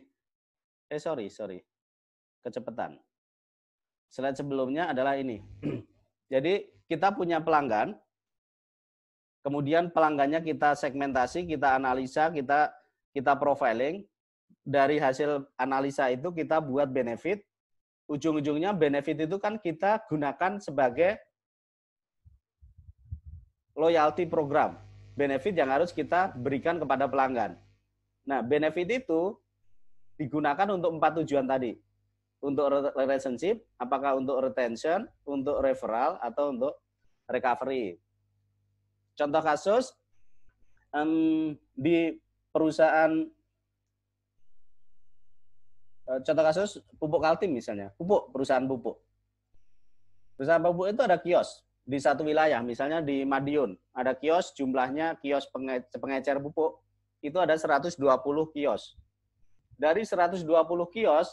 Eh sorry, sorry. Kecepatan. Slide sebelumnya adalah ini. Jadi kita punya pelanggan, kemudian pelanggannya kita segmentasi, kita analisa, kita kita profiling. Dari hasil analisa itu kita buat benefit. Ujung-ujungnya benefit itu kan kita gunakan sebagai loyalty program, benefit yang harus kita berikan kepada pelanggan. Nah, benefit itu digunakan untuk empat tujuan tadi. Untuk relationship, apakah untuk retention, untuk referral, atau untuk recovery. Contoh kasus, di perusahaan eh, contoh kasus pupuk Kaltim misalnya, pupuk perusahaan pupuk. Perusahaan pupuk itu ada kios di satu wilayah, misalnya di Madiun, ada kios jumlahnya kios penge pengecer pupuk itu ada 120 kios. Dari 120 kios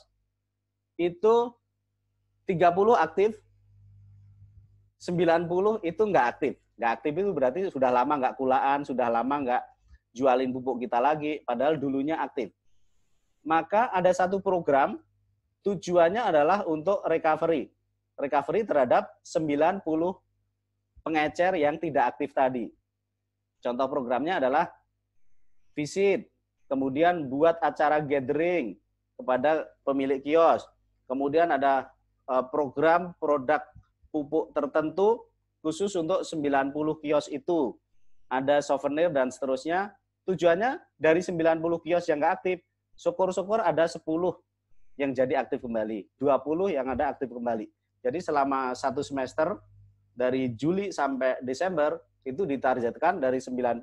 itu 30 aktif, 90 itu nggak aktif. Nggak aktif itu berarti sudah lama nggak kulaan, sudah lama nggak jualin pupuk kita lagi, padahal dulunya aktif. Maka ada satu program tujuannya adalah untuk recovery. Recovery terhadap 90 pengecer yang tidak aktif tadi. Contoh programnya adalah visit, kemudian buat acara gathering kepada pemilik kios, kemudian ada e, program produk pupuk tertentu khusus untuk 90 kios itu. Ada souvenir dan seterusnya. Tujuannya dari 90 kios yang nggak aktif, syukur-syukur ada 10 yang jadi aktif kembali, 20 yang ada aktif kembali. Jadi selama satu semester dari Juli sampai Desember itu ditargetkan dari 90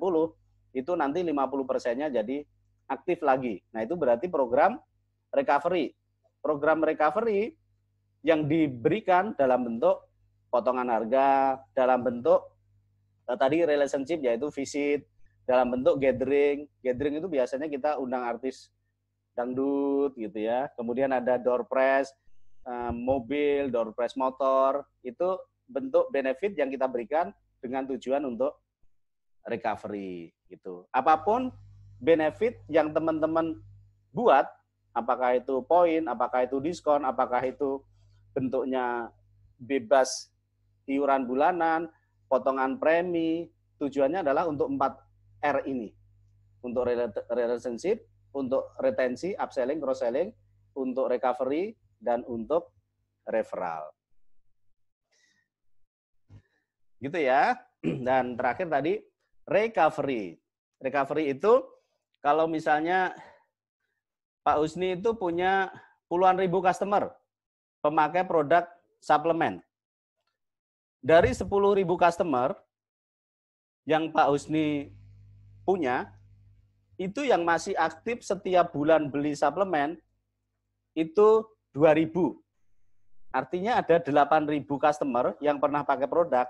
itu nanti 50 persennya jadi aktif lagi. Nah itu berarti program recovery. Program recovery yang diberikan dalam bentuk potongan harga, dalam bentuk eh, tadi relationship yaitu visit, dalam bentuk gathering. Gathering itu biasanya kita undang artis dangdut gitu ya. Kemudian ada door press eh, mobil, door press motor. Itu bentuk benefit yang kita berikan dengan tujuan untuk recovery gitu. Apapun benefit yang teman-teman buat, apakah itu poin, apakah itu diskon, apakah itu bentuknya bebas iuran bulanan, potongan premi, tujuannya adalah untuk 4 R ini. Untuk relationship, untuk retensi, upselling, cross selling, untuk recovery dan untuk referral. Gitu ya. Dan terakhir tadi recovery. Recovery itu kalau misalnya Pak Husni itu punya puluhan ribu customer pemakai produk suplemen. Dari ribu customer yang Pak Husni punya, itu yang masih aktif setiap bulan beli suplemen itu ribu Artinya ada ribu customer yang pernah pakai produk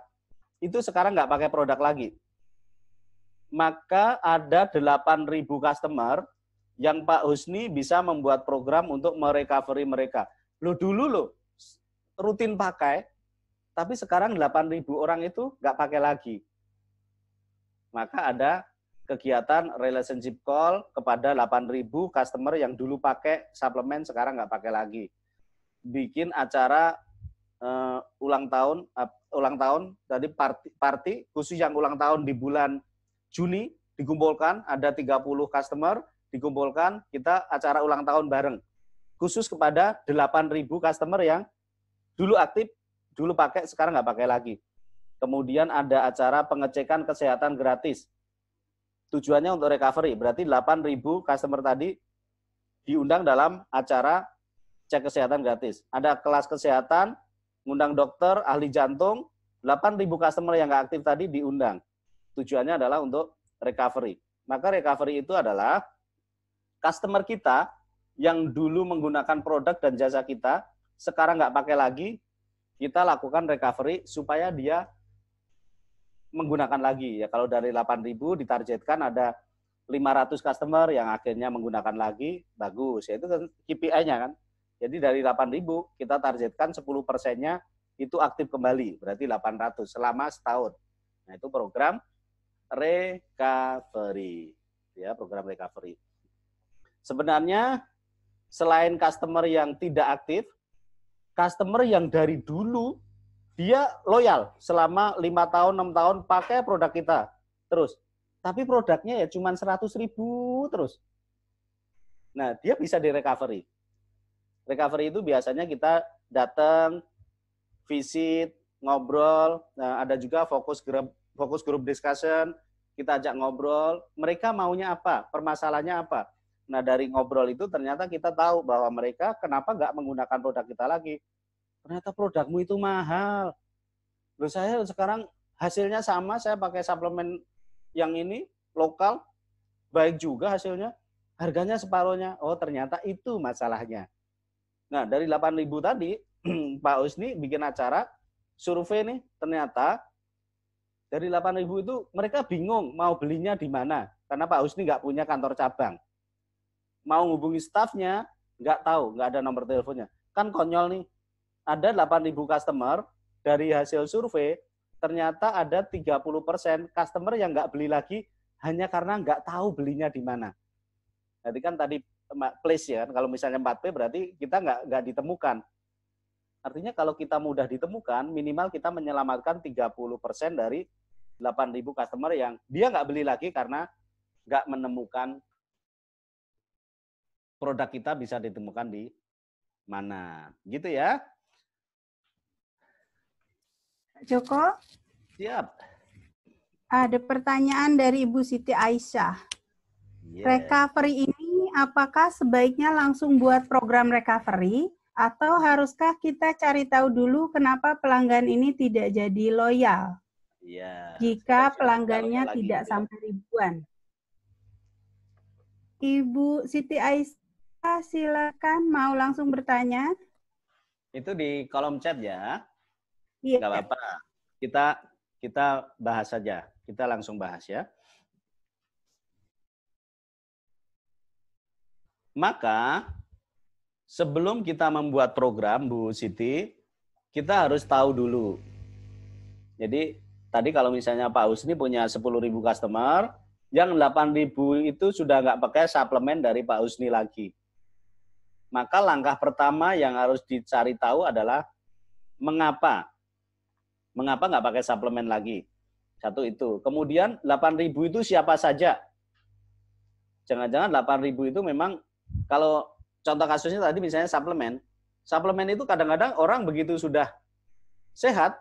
itu sekarang nggak pakai produk lagi. Maka ada 8.000 customer yang Pak Husni bisa membuat program untuk merecovery mereka. Lo dulu lo rutin pakai, tapi sekarang 8.000 orang itu nggak pakai lagi. Maka ada kegiatan relationship call kepada 8.000 customer yang dulu pakai suplemen sekarang nggak pakai lagi. Bikin acara uh, ulang tahun uh, ulang tahun, jadi party, party khusus yang ulang tahun di bulan Juni dikumpulkan ada 30 customer dikumpulkan kita acara ulang tahun bareng khusus kepada 8.000 customer yang dulu aktif dulu pakai sekarang nggak pakai lagi kemudian ada acara pengecekan kesehatan gratis tujuannya untuk recovery berarti 8.000 customer tadi diundang dalam acara cek kesehatan gratis ada kelas kesehatan ngundang dokter, ahli jantung, 8.000 customer yang nggak aktif tadi diundang. Tujuannya adalah untuk recovery. Maka recovery itu adalah customer kita yang dulu menggunakan produk dan jasa kita, sekarang nggak pakai lagi, kita lakukan recovery supaya dia menggunakan lagi. Ya kalau dari 8.000 ditargetkan ada 500 customer yang akhirnya menggunakan lagi, bagus. Ya itu KPI-nya kan. Jadi dari 8.000 kita targetkan 10 persennya itu aktif kembali, berarti 800 selama setahun. Nah itu program recovery, ya program recovery. Sebenarnya selain customer yang tidak aktif, customer yang dari dulu dia loyal selama lima tahun, enam tahun pakai produk kita terus. Tapi produknya ya cuma 100 ribu terus. Nah, dia bisa di recovery. Recovery itu biasanya kita datang, visit, ngobrol, nah, ada juga fokus grup fokus grup discussion, kita ajak ngobrol, mereka maunya apa, permasalahannya apa. Nah dari ngobrol itu ternyata kita tahu bahwa mereka kenapa nggak menggunakan produk kita lagi. Ternyata produkmu itu mahal. Loh saya sekarang hasilnya sama, saya pakai suplemen yang ini lokal, baik juga hasilnya. Harganya separuhnya. Oh ternyata itu masalahnya. Nah, dari 8.000 tadi, Pak Husni bikin acara, survei nih, ternyata dari 8.000 itu mereka bingung mau belinya di mana. Karena Pak Husni nggak punya kantor cabang. Mau hubungi stafnya, nggak tahu, nggak ada nomor teleponnya. Kan konyol nih, ada 8.000 customer, dari hasil survei, ternyata ada 30% persen customer yang nggak beli lagi hanya karena nggak tahu belinya di mana. Jadi kan tadi place ya kan. Kalau misalnya 4P berarti kita nggak nggak ditemukan. Artinya kalau kita mudah ditemukan, minimal kita menyelamatkan 30% dari 8.000 customer yang dia nggak beli lagi karena nggak menemukan produk kita bisa ditemukan di mana. Gitu ya. Joko? Siap. Ada pertanyaan dari Ibu Siti Aisyah. Yeah. Recovery ini apakah sebaiknya langsung buat program recovery atau haruskah kita cari tahu dulu kenapa pelanggan ini tidak jadi loyal? Iya, gitu ya, jika pelanggannya tidak sampai ribuan. Ibu Siti Aisyah, silakan mau langsung bertanya. Itu di kolom chat ya. Iya. Gak apa-apa. Kita kita bahas saja. Kita langsung bahas ya. Maka sebelum kita membuat program Bu Siti, kita harus tahu dulu. Jadi tadi kalau misalnya Pak Husni punya 10.000 customer, yang 8.000 itu sudah nggak pakai suplemen dari Pak Husni lagi. Maka langkah pertama yang harus dicari tahu adalah mengapa mengapa nggak pakai suplemen lagi? Satu itu. Kemudian 8.000 itu siapa saja? Jangan-jangan 8.000 itu memang kalau contoh kasusnya tadi misalnya suplemen, suplemen itu kadang-kadang orang begitu sudah sehat,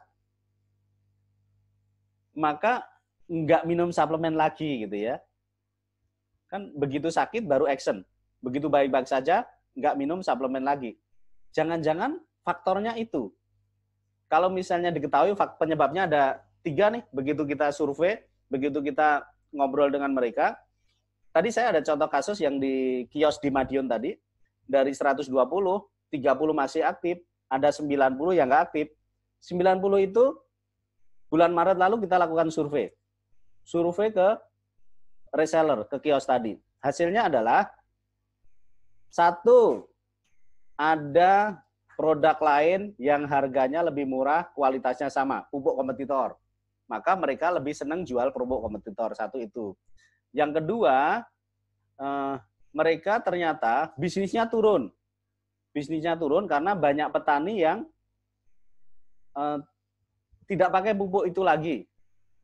maka nggak minum suplemen lagi gitu ya. Kan begitu sakit baru action. Begitu baik-baik saja, nggak minum suplemen lagi. Jangan-jangan faktornya itu. Kalau misalnya diketahui penyebabnya ada tiga nih, begitu kita survei, begitu kita ngobrol dengan mereka, Tadi saya ada contoh kasus yang di kios di Madiun tadi, dari 120, 30 masih aktif, ada 90 yang nggak aktif. 90 itu bulan Maret lalu kita lakukan survei. Survei ke reseller, ke kios tadi. Hasilnya adalah satu, ada produk lain yang harganya lebih murah, kualitasnya sama, pupuk kompetitor. Maka mereka lebih senang jual pupuk kompetitor, satu itu. Yang kedua, eh, mereka ternyata bisnisnya turun. Bisnisnya turun karena banyak petani yang eh, tidak pakai pupuk itu lagi.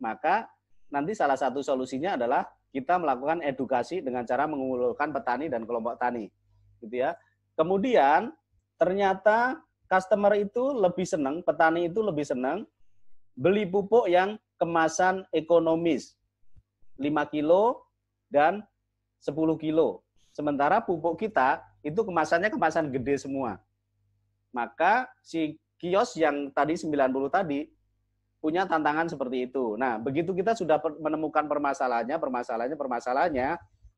Maka nanti salah satu solusinya adalah kita melakukan edukasi dengan cara mengumpulkan petani dan kelompok tani. Gitu ya. Kemudian ternyata customer itu lebih senang, petani itu lebih senang beli pupuk yang kemasan ekonomis. 5 kilo dan 10 kilo. Sementara pupuk kita itu kemasannya kemasan gede semua. Maka si kios yang tadi 90 tadi punya tantangan seperti itu. Nah, begitu kita sudah menemukan permasalahannya, permasalahannya, permasalahannya,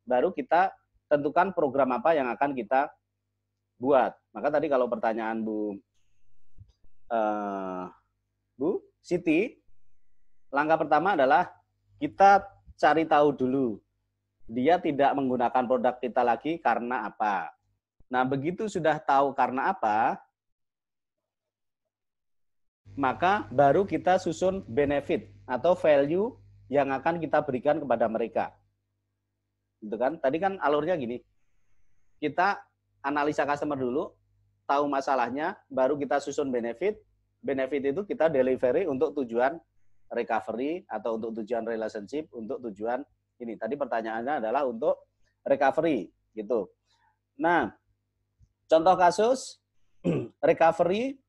baru kita tentukan program apa yang akan kita buat. Maka tadi kalau pertanyaan Bu uh, Bu Siti, langkah pertama adalah kita cari tahu dulu dia tidak menggunakan produk kita lagi karena apa. Nah, begitu sudah tahu karena apa, maka baru kita susun benefit atau value yang akan kita berikan kepada mereka. Gitu kan? Tadi kan alurnya gini. Kita analisa customer dulu, tahu masalahnya, baru kita susun benefit. Benefit itu kita delivery untuk tujuan recovery atau untuk tujuan relationship, untuk tujuan ini tadi pertanyaannya adalah untuk recovery gitu. Nah, contoh kasus recovery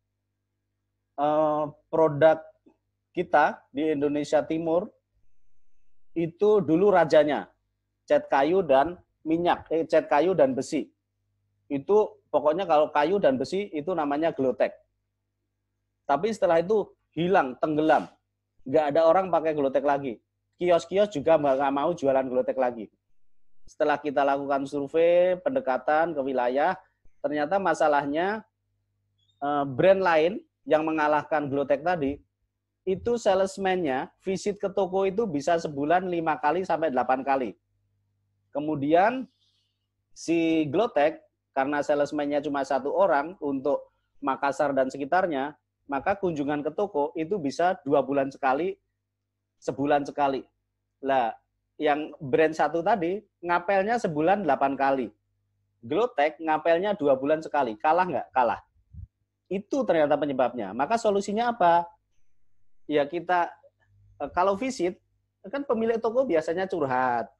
eh, produk kita di Indonesia Timur itu dulu rajanya cat kayu dan minyak, eh, cat kayu dan besi. Itu pokoknya kalau kayu dan besi itu namanya glotek. Tapi setelah itu hilang, tenggelam. Nggak ada orang pakai glotek lagi kios-kios juga nggak mau jualan Glotek lagi. Setelah kita lakukan survei, pendekatan ke wilayah, ternyata masalahnya eh, brand lain yang mengalahkan Glotek tadi, itu salesman-nya visit ke toko itu bisa sebulan lima kali sampai delapan kali. Kemudian si Glotek, karena salesman-nya cuma satu orang untuk Makassar dan sekitarnya, maka kunjungan ke toko itu bisa dua bulan sekali sebulan sekali. Lah, yang brand satu tadi ngapelnya sebulan delapan kali. Glotek ngapelnya dua bulan sekali. Kalah nggak? Kalah. Itu ternyata penyebabnya. Maka solusinya apa? Ya kita eh, kalau visit kan pemilik toko biasanya curhat.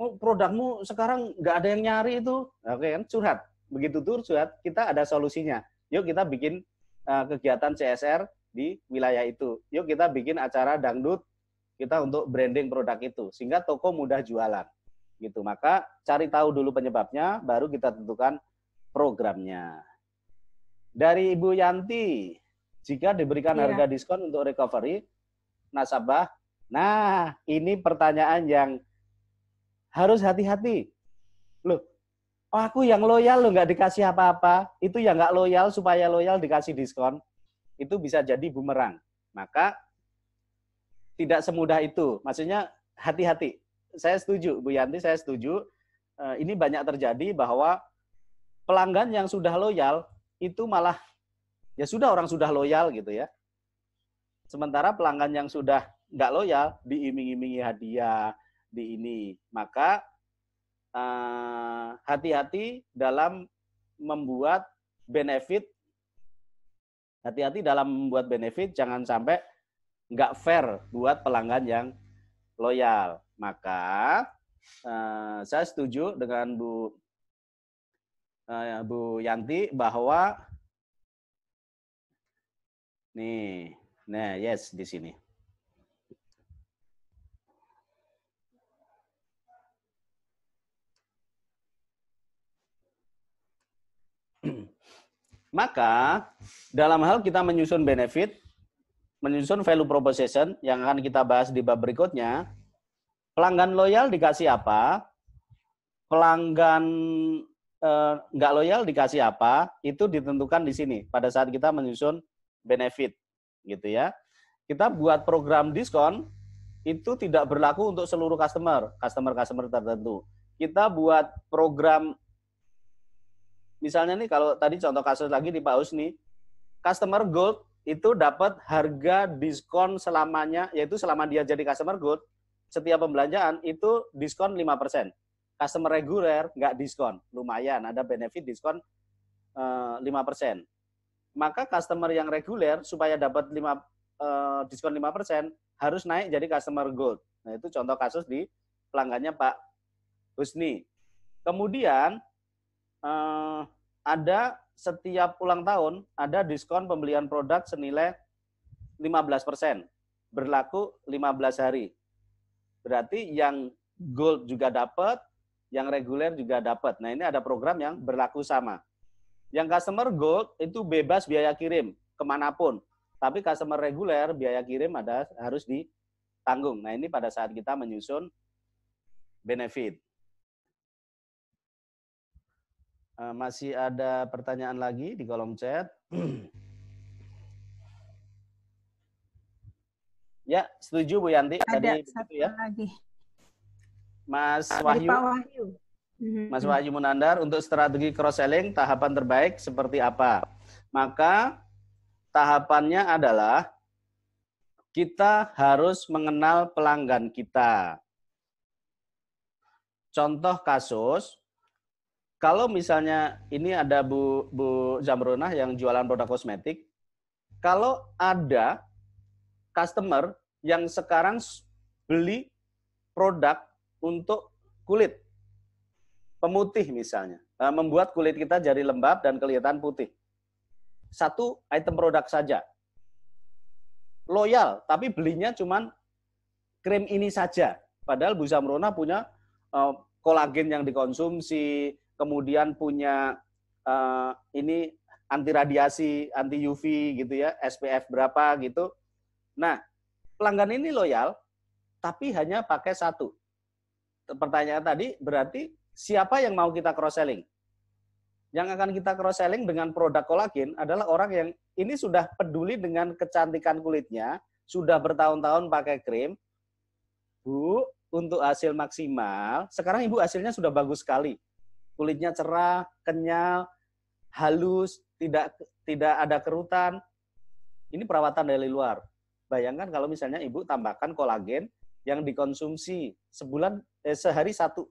Oh, produkmu sekarang nggak ada yang nyari itu, oke kan curhat. Begitu tur curhat, kita ada solusinya. Yuk kita bikin eh, kegiatan CSR di wilayah itu. Yuk kita bikin acara dangdut kita untuk branding produk itu sehingga toko mudah jualan gitu. Maka cari tahu dulu penyebabnya baru kita tentukan programnya. Dari Ibu Yanti, jika diberikan yeah. harga diskon untuk recovery nasabah, nah ini pertanyaan yang harus hati-hati. Loh, oh aku yang loyal loh nggak dikasih apa-apa. Itu yang nggak loyal supaya loyal dikasih diskon itu bisa jadi bumerang. Maka tidak semudah itu. Maksudnya hati-hati. Saya setuju, Bu Yanti, saya setuju. Eh, ini banyak terjadi bahwa pelanggan yang sudah loyal itu malah ya sudah orang sudah loyal gitu ya. Sementara pelanggan yang sudah nggak loyal diiming-imingi hadiah di ini, maka eh, hati-hati dalam membuat benefit hati-hati dalam membuat benefit jangan sampai nggak fair buat pelanggan yang loyal. Maka uh, saya setuju dengan Bu uh, Bu Yanti bahwa nih, nah yes di sini. Maka dalam hal kita menyusun benefit, menyusun value proposition yang akan kita bahas di bab berikutnya, pelanggan loyal dikasih apa? Pelanggan eh, nggak loyal dikasih apa? Itu ditentukan di sini pada saat kita menyusun benefit, gitu ya. Kita buat program diskon itu tidak berlaku untuk seluruh customer, customer-customer tertentu. Kita buat program misalnya nih kalau tadi contoh kasus lagi di Pak Husni, customer gold itu dapat harga diskon selamanya, yaitu selama dia jadi customer gold, setiap pembelanjaan itu diskon 5%. Customer reguler nggak diskon, lumayan ada benefit diskon eh, lima 5%. Maka customer yang reguler supaya dapat 5 uh, eh, diskon 5% harus naik jadi customer gold. Nah, itu contoh kasus di pelanggannya Pak Husni. Kemudian eh, ada setiap ulang tahun ada diskon pembelian produk senilai 15%. Berlaku 15 hari. Berarti yang gold juga dapat, yang reguler juga dapat. Nah, ini ada program yang berlaku sama. Yang customer gold itu bebas biaya kirim kemanapun. Tapi customer reguler biaya kirim ada harus ditanggung. Nah, ini pada saat kita menyusun benefit. Eh, masih ada pertanyaan lagi di kolom chat? ya, setuju Bu Yanti ada tadi satu ya. lagi. Mas Wahyu. Pak Wahyu. Mhm. Mas Wahyu Munandar untuk strategi cross selling tahapan terbaik seperti apa? Maka tahapannya adalah kita harus mengenal pelanggan kita. Contoh kasus, kalau misalnya ini ada Bu Bu Zamronah yang jualan produk kosmetik, kalau ada customer yang sekarang beli produk untuk kulit pemutih misalnya, eh, membuat kulit kita jadi lembab dan kelihatan putih. Satu item produk saja. Loyal, tapi belinya cuman krim ini saja. Padahal Bu Zamrona punya eh, kolagen yang dikonsumsi, kemudian punya uh, ini anti radiasi, anti UV gitu ya, SPF berapa gitu. Nah, pelanggan ini loyal tapi hanya pakai satu. Pertanyaan tadi berarti siapa yang mau kita cross selling? Yang akan kita cross selling dengan produk kolagen adalah orang yang ini sudah peduli dengan kecantikan kulitnya, sudah bertahun-tahun pakai krim. Bu, untuk hasil maksimal, sekarang Ibu hasilnya sudah bagus sekali kulitnya cerah, kenyal, halus, tidak tidak ada kerutan. Ini perawatan dari luar. Bayangkan kalau misalnya ibu tambahkan kolagen yang dikonsumsi sebulan eh, sehari satu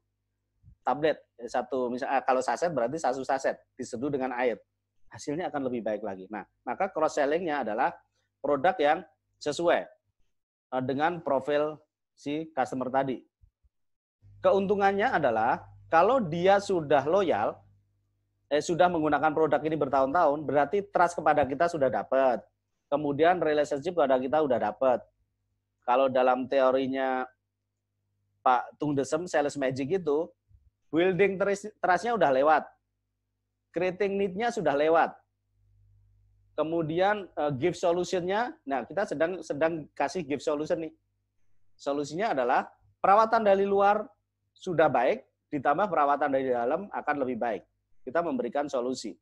tablet eh, satu misalnya eh, kalau saset berarti satu saset diseduh dengan air hasilnya akan lebih baik lagi. Nah maka cross sellingnya adalah produk yang sesuai eh, dengan profil si customer tadi. Keuntungannya adalah kalau dia sudah loyal, eh, sudah menggunakan produk ini bertahun-tahun, berarti trust kepada kita sudah dapat. Kemudian relationship kepada kita sudah dapat. Kalau dalam teorinya Pak Tung Desem, sales magic itu, building trust-nya sudah lewat. Creating need-nya sudah lewat. Kemudian uh, give solution-nya, nah kita sedang sedang kasih give solution nih. Solusinya adalah perawatan dari luar sudah baik, ditambah perawatan dari dalam akan lebih baik. Kita memberikan solusi.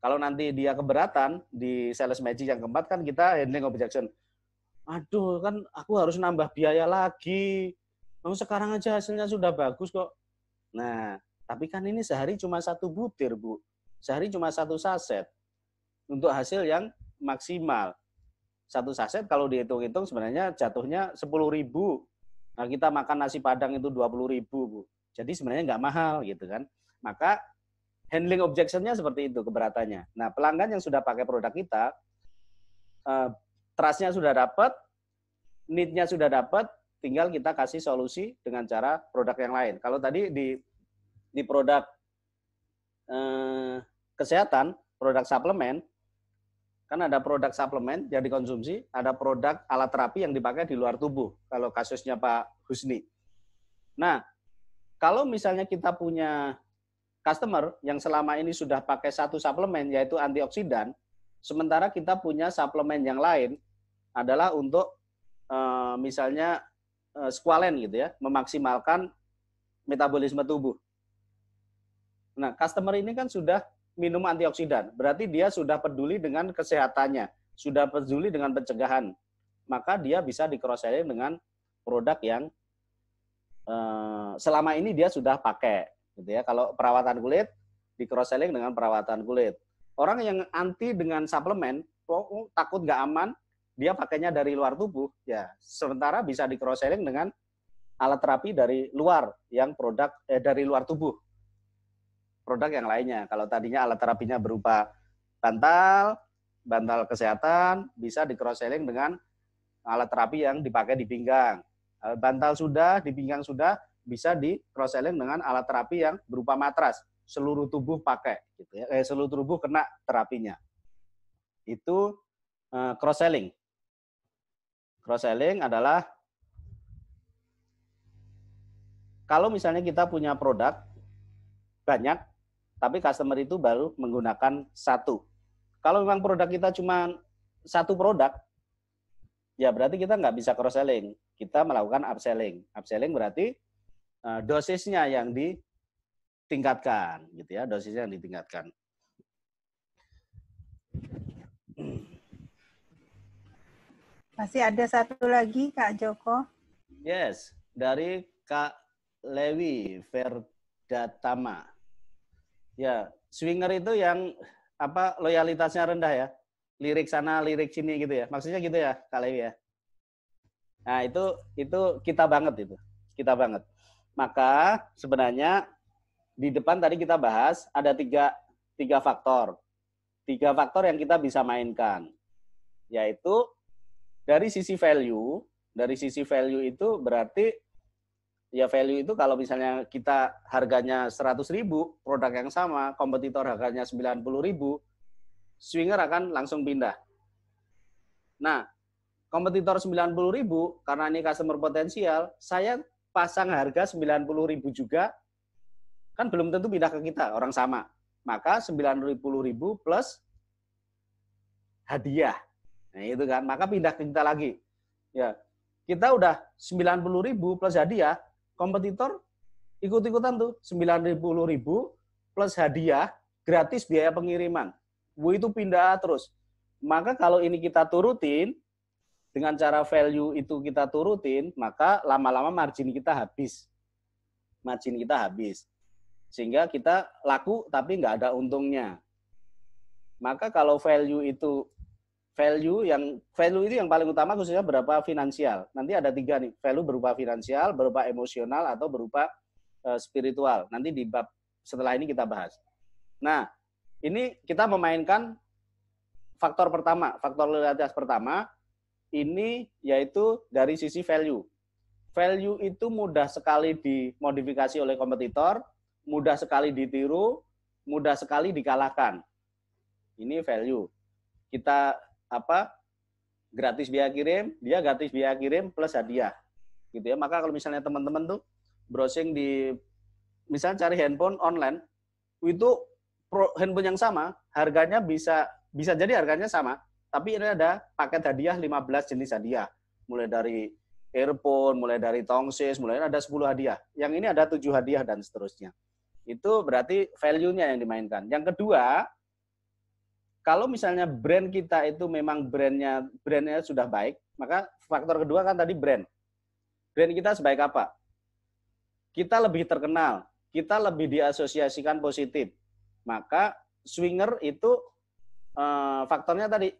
Kalau nanti dia keberatan di sales magic yang keempat kan kita handling objection. Aduh, kan aku harus nambah biaya lagi. Kamu sekarang aja hasilnya sudah bagus kok. Nah, tapi kan ini sehari cuma satu butir, Bu. Sehari cuma satu saset. Untuk hasil yang maksimal. Satu saset kalau dihitung-hitung sebenarnya jatuhnya sepuluh ribu. Nah, kita makan nasi padang itu dua puluh ribu, Bu. Jadi sebenarnya nggak mahal gitu kan. Maka handling objectionnya seperti itu keberatannya. Nah pelanggan yang sudah pakai produk kita, uh, trustnya sudah dapat, need-nya sudah dapat, tinggal kita kasih solusi dengan cara produk yang lain. Kalau tadi di di produk uh, kesehatan, produk suplemen, kan ada produk suplemen yang dikonsumsi, ada produk alat terapi yang dipakai di luar tubuh. Kalau kasusnya Pak Husni. Nah, kalau misalnya kita punya customer yang selama ini sudah pakai satu suplemen yaitu antioksidan, sementara kita punya suplemen yang lain adalah untuk eh, misalnya uh, eh, squalen gitu ya, memaksimalkan metabolisme tubuh. Nah, customer ini kan sudah minum antioksidan, berarti dia sudah peduli dengan kesehatannya, sudah peduli dengan pencegahan. Maka dia bisa di dengan produk yang Eh, selama ini dia sudah pakai gitu ya. Kalau perawatan kulit di cross selling dengan perawatan kulit. Orang yang anti dengan suplemen oh, oh, takut nggak aman, dia pakainya dari luar tubuh ya. Sementara bisa di cross selling dengan alat terapi dari luar yang produk eh, dari luar tubuh produk yang lainnya. Kalau tadinya alat terapinya berupa bantal, bantal kesehatan, bisa di cross selling dengan alat terapi yang dipakai di pinggang Eh, bantal sudah, di pinggang sudah, bisa di cross selling dengan alat terapi yang berupa matras. Seluruh tubuh pakai gitu ya. Eh, seluruh tubuh kena terapinya. Itu eh, cross selling. Cross selling adalah kalau misalnya kita punya produk banyak tapi customer itu baru menggunakan satu. Kalau memang produk kita cuma satu produk, ya berarti kita nggak bisa cross selling. Kita melakukan upselling. Upselling berarti eh, dosisnya yang ditingkatkan, gitu ya, dosisnya yang ditingkatkan. Masih ada satu lagi Kak Joko. Yes, dari Kak Lewi Verdatama. Ya, swinger itu yang apa loyalitasnya rendah ya lirik sana lirik sini gitu ya maksudnya gitu ya kalau ya nah itu itu kita banget itu kita banget maka sebenarnya di depan tadi kita bahas ada tiga tiga faktor tiga faktor yang kita bisa mainkan yaitu dari sisi value dari sisi value itu berarti ya value itu kalau misalnya kita harganya 100.000 ribu, produk yang sama, kompetitor harganya 90.000 ribu, swinger akan langsung pindah. Nah, kompetitor 90.000 karena ini customer potensial, saya pasang harga 90.000 juga kan belum tentu pindah ke kita, orang sama. Maka 90.000 plus hadiah. Nah, itu kan. Maka pindah ke kita lagi. Ya. Kita udah 90.000 plus hadiah, kompetitor ikut-ikutan tuh 90.000 plus hadiah gratis biaya pengiriman. Bu itu pindah terus. Maka kalau ini kita turutin, dengan cara value itu kita turutin, maka lama-lama margin kita habis. Margin kita habis. Sehingga kita laku tapi nggak ada untungnya. Maka kalau value itu value yang value itu yang paling utama khususnya berapa finansial. Nanti ada tiga nih, value berupa finansial, berupa emosional atau berupa eh, spiritual. Nanti di bab setelah ini kita bahas. Nah, ini kita memainkan faktor pertama, faktor loyalitas pertama ini yaitu dari sisi value. Value itu mudah sekali dimodifikasi oleh kompetitor, mudah sekali ditiru, mudah sekali dikalahkan. Ini value. Kita apa? gratis biaya kirim, dia gratis biaya kirim plus hadiah. Gitu ya. Maka kalau misalnya teman-teman tuh browsing di misalnya cari handphone online itu handphone yang sama, harganya bisa bisa jadi harganya sama, tapi ini ada paket hadiah 15 jenis hadiah. Mulai dari earphone, mulai dari tongsis, mulai ada 10 hadiah. Yang ini ada 7 hadiah dan seterusnya. Itu berarti value-nya yang dimainkan. Yang kedua, kalau misalnya brand kita itu memang brandnya brandnya sudah baik, maka faktor kedua kan tadi brand. Brand kita sebaik apa? Kita lebih terkenal, kita lebih diasosiasikan positif, maka swinger itu uh, faktornya tadi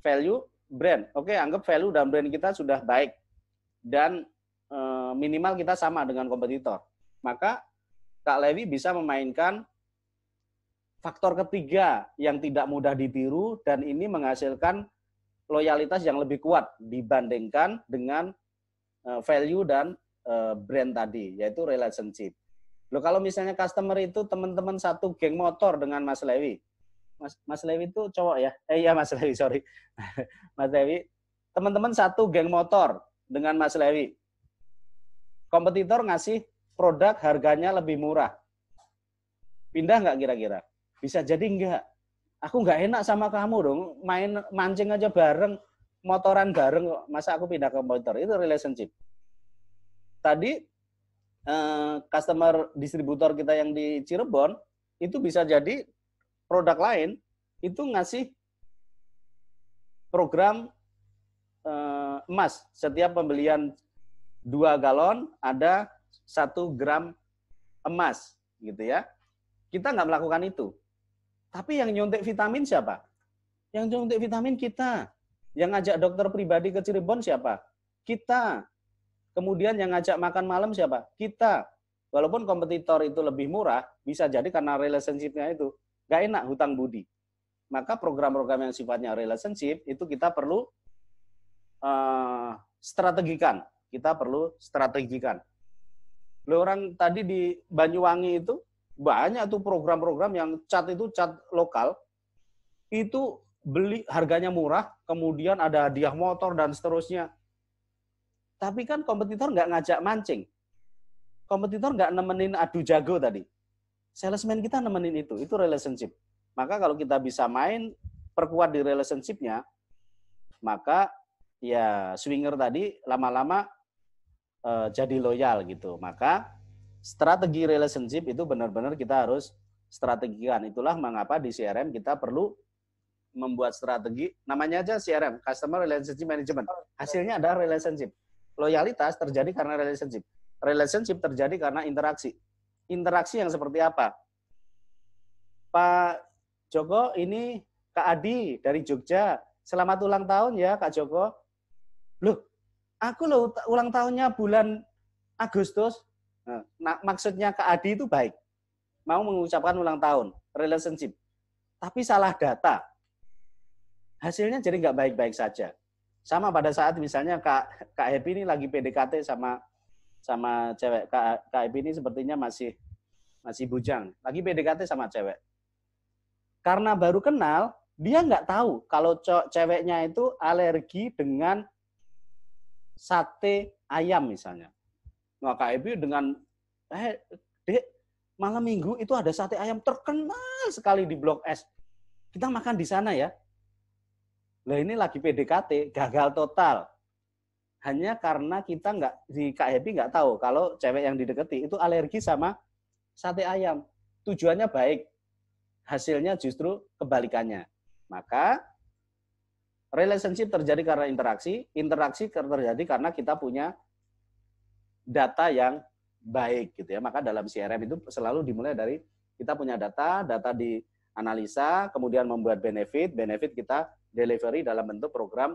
value brand. Oke, anggap value dan brand kita sudah baik dan uh, minimal kita sama dengan kompetitor. Maka Kak Levi bisa memainkan faktor ketiga yang tidak mudah ditiru dan ini menghasilkan loyalitas yang lebih kuat dibandingkan dengan eh, value dan brand tadi, yaitu relationship. Loh kalau misalnya customer itu teman-teman satu geng motor dengan Mas Lewi. Mas, Mas Lewi itu cowok ya? Eh iya Mas Lewi, sorry. Mas Lewi, teman-teman satu geng motor dengan Mas Lewi. Kompetitor ngasih produk harganya lebih murah. Pindah nggak kira-kira? Bisa jadi nggak. Aku nggak enak sama kamu dong. Main mancing aja bareng, motoran bareng. Masa aku pindah ke motor? Itu relationship. Tadi Eh, customer distributor kita yang di Cirebon itu bisa jadi produk lain itu ngasih program eh, emas setiap pembelian dua galon ada satu gram emas gitu ya kita nggak melakukan itu tapi yang nyuntik vitamin siapa yang nyuntik vitamin kita yang ngajak dokter pribadi ke Cirebon siapa kita Kemudian yang ngajak makan malam siapa? Kita. Walaupun kompetitor itu lebih murah, bisa jadi karena relationship-nya itu. gak enak hutang budi. Maka program-program yang sifatnya relationship itu kita perlu uh, strategikan. Kita perlu strategikan. Lo orang tadi di Banyuwangi itu banyak tuh program-program yang cat itu cat lokal itu beli harganya murah, kemudian ada hadiah motor dan seterusnya tapi kan kompetitor nggak ngajak mancing. Kompetitor nggak nemenin adu jago tadi. Salesman kita nemenin itu, itu relationship. Maka kalau kita bisa main, perkuat di relationshipnya, maka ya swinger tadi lama-lama uh, jadi loyal gitu. Maka strategi relationship itu benar-benar kita harus strategikan. Itulah mengapa di CRM kita perlu membuat strategi. Namanya aja CRM, Customer Relationship Management. Hasilnya adalah relationship. Loyalitas terjadi karena relationship. Relationship terjadi karena interaksi. Interaksi yang seperti apa? Pak Joko, ini Kak Adi dari Jogja. Selamat ulang tahun ya Kak Joko. Loh, aku loh ulang tahunnya bulan Agustus. Nah, maksudnya Kak Adi itu baik. Mau mengucapkan ulang tahun, relationship. Tapi salah data. Hasilnya jadi nggak baik-baik saja. Sama pada saat misalnya Kak Kak Happy ini lagi PDKT sama sama cewek. Kak, Kak Happy ini sepertinya masih masih bujang, lagi PDKT sama cewek. Karena baru kenal, dia nggak tahu kalau ceweknya itu alergi dengan sate ayam misalnya. Nah, Kak happy dengan eh Dek, malam Minggu itu ada sate ayam terkenal sekali di Blok S. Kita makan di sana ya. Nah ini lagi PDKT, gagal total. Hanya karena kita nggak, di Kak Happy nggak tahu kalau cewek yang dideketi itu alergi sama sate ayam. Tujuannya baik, hasilnya justru kebalikannya. Maka relationship terjadi karena interaksi, interaksi terjadi karena kita punya data yang baik gitu ya. Maka dalam CRM itu selalu dimulai dari kita punya data, data dianalisa, kemudian membuat benefit, benefit kita delivery dalam bentuk program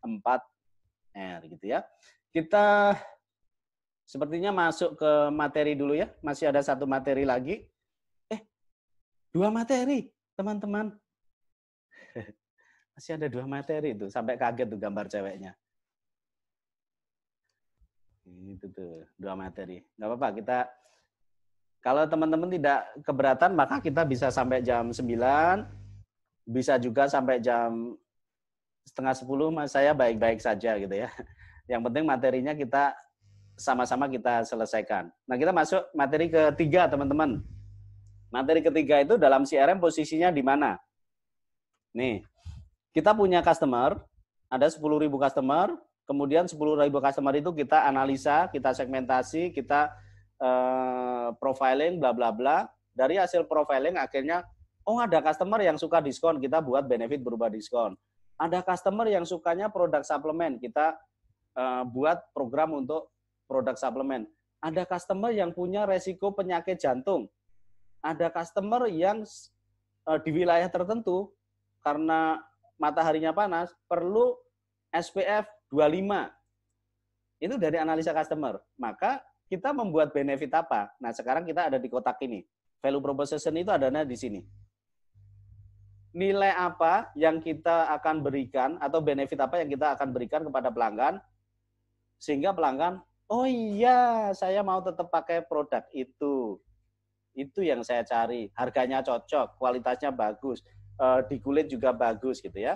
4R gitu ya. Kita sepertinya masuk ke materi dulu ya. Masih ada satu materi lagi. Eh, dua materi, teman-teman. Masih ada dua materi itu, sampai kaget tuh gambar ceweknya. Itu tuh, dua materi. Gak apa-apa, kita kalau teman-teman tidak keberatan maka kita bisa sampai jam 9 bisa juga sampai jam setengah sepuluh mas saya baik-baik saja gitu ya. Yang penting materinya kita sama-sama kita selesaikan. Nah kita masuk materi ketiga teman-teman. Materi ketiga itu dalam CRM posisinya di mana? Nih, kita punya customer, ada 10.000 customer, kemudian 10.000 customer itu kita analisa, kita segmentasi, kita uh, profiling, bla bla bla. Dari hasil profiling akhirnya oh ada customer yang suka diskon, kita buat benefit berupa diskon. Ada customer yang sukanya produk suplemen, kita uh, buat program untuk produk suplemen. Ada customer yang punya resiko penyakit jantung. Ada customer yang uh, di wilayah tertentu karena mataharinya panas perlu SPF 25. Itu dari analisa customer. Maka kita membuat benefit apa? Nah, sekarang kita ada di kotak ini. Value proposition itu adanya di sini nilai apa yang kita akan berikan atau benefit apa yang kita akan berikan kepada pelanggan sehingga pelanggan oh iya saya mau tetap pakai produk itu itu yang saya cari harganya cocok kualitasnya bagus eh, di kulit juga bagus gitu ya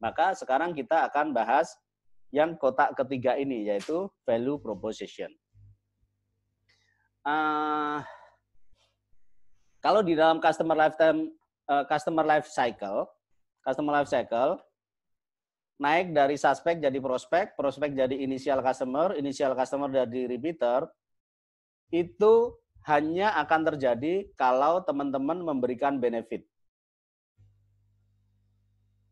maka sekarang kita akan bahas yang kotak ketiga ini yaitu value proposition uh, kalau di dalam customer lifetime uh, customer life cycle, customer life cycle naik dari suspek jadi prospek, prospek jadi inisial customer, inisial customer jadi repeater, itu hanya akan terjadi kalau teman-teman memberikan benefit.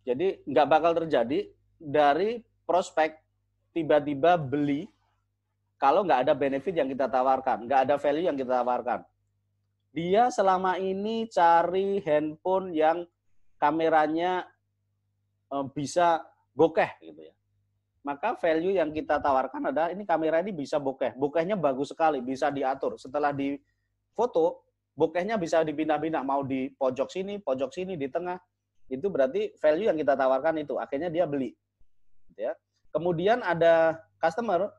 Jadi nggak bakal terjadi dari prospek tiba-tiba beli kalau nggak ada benefit yang kita tawarkan, nggak ada value yang kita tawarkan. Dia selama ini cari handphone yang kameranya eh, bisa bokeh gitu ya. Maka value yang kita tawarkan adalah ini kamera ini bisa bokeh. Bokehnya bagus sekali, bisa diatur. Setelah di foto, bokehnya bisa dipindah-pindah, mau di pojok sini, pojok sini, di tengah. Itu berarti value yang kita tawarkan itu. Akhirnya dia beli. Gitu ya. Kemudian ada customer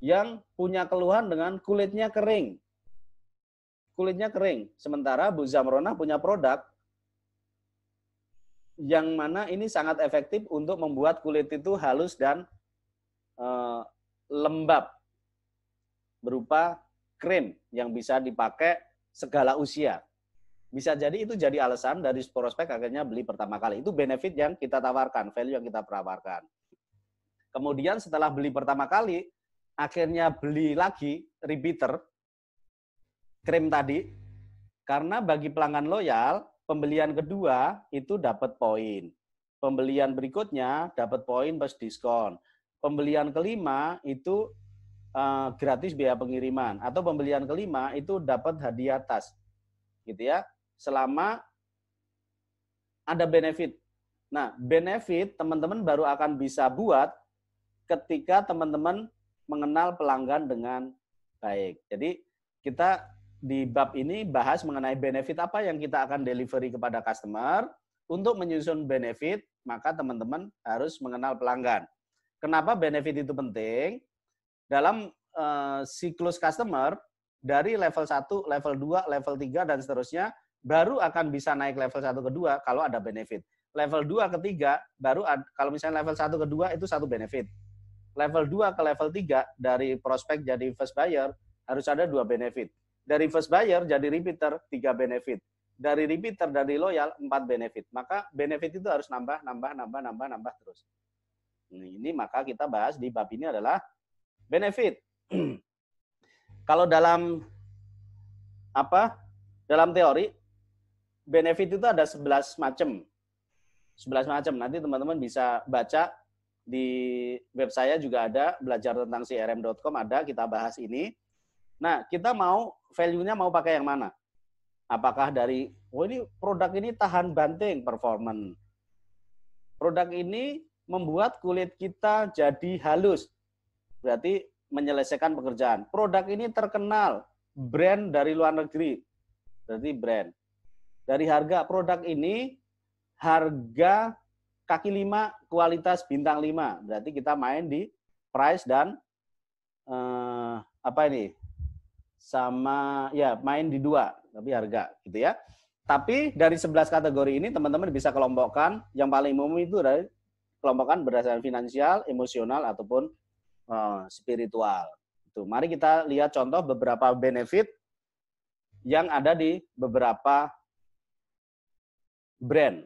yang punya keluhan dengan kulitnya kering kulitnya kering. Sementara Bu Zamrona punya produk yang mana ini sangat efektif untuk membuat kulit itu halus dan e, lembab berupa krim yang bisa dipakai segala usia. Bisa jadi itu jadi alasan dari prospek akhirnya beli pertama kali. Itu benefit yang kita tawarkan, value yang kita tawarkan. Kemudian setelah beli pertama kali, akhirnya beli lagi repeater, krim tadi karena bagi pelanggan loyal pembelian kedua itu dapat poin pembelian berikutnya dapat poin plus diskon pembelian kelima itu uh, gratis biaya pengiriman atau pembelian kelima itu dapat hadiah tas gitu ya selama ada benefit nah benefit teman-teman baru akan bisa buat ketika teman-teman mengenal pelanggan dengan baik jadi kita di bab ini bahas mengenai benefit apa yang kita akan delivery kepada customer. Untuk menyusun benefit, maka teman-teman harus mengenal pelanggan. Kenapa benefit itu penting? Dalam uh, siklus customer, dari level 1, level 2, level 3, dan seterusnya, baru akan bisa naik level 1 ke 2 kalau ada benefit. Level 2 ke 3, baru kalau misalnya level 1 ke 2 itu satu benefit. Level 2 ke level 3 dari prospek jadi first buyer harus ada dua benefit dari first buyer jadi repeater tiga benefit. Dari repeater dari loyal empat benefit. Maka benefit itu harus nambah, nambah, nambah, nambah, nambah terus. Nah, ini maka kita bahas di bab ini adalah benefit. Kalau dalam apa? Dalam teori benefit itu ada 11 macam. 11 macam. Nanti teman-teman bisa baca di web saya juga ada belajar tentang crm.com ada kita bahas ini Nah, kita mau value-nya mau pakai yang mana? Apakah dari, oh ini produk ini tahan banting performance. Produk ini membuat kulit kita jadi halus. Berarti menyelesaikan pekerjaan. Produk ini terkenal, brand dari luar negeri. Berarti brand. Dari harga produk ini, harga kaki lima, kualitas bintang lima. Berarti kita main di price dan eh, apa ini sama ya main di dua tapi harga gitu ya. Tapi dari 11 kategori ini teman-teman bisa kelompokkan yang paling umum itu dari kelompokan berdasarkan finansial, emosional ataupun uh, spiritual. Itu. Mari kita lihat contoh beberapa benefit yang ada di beberapa brand.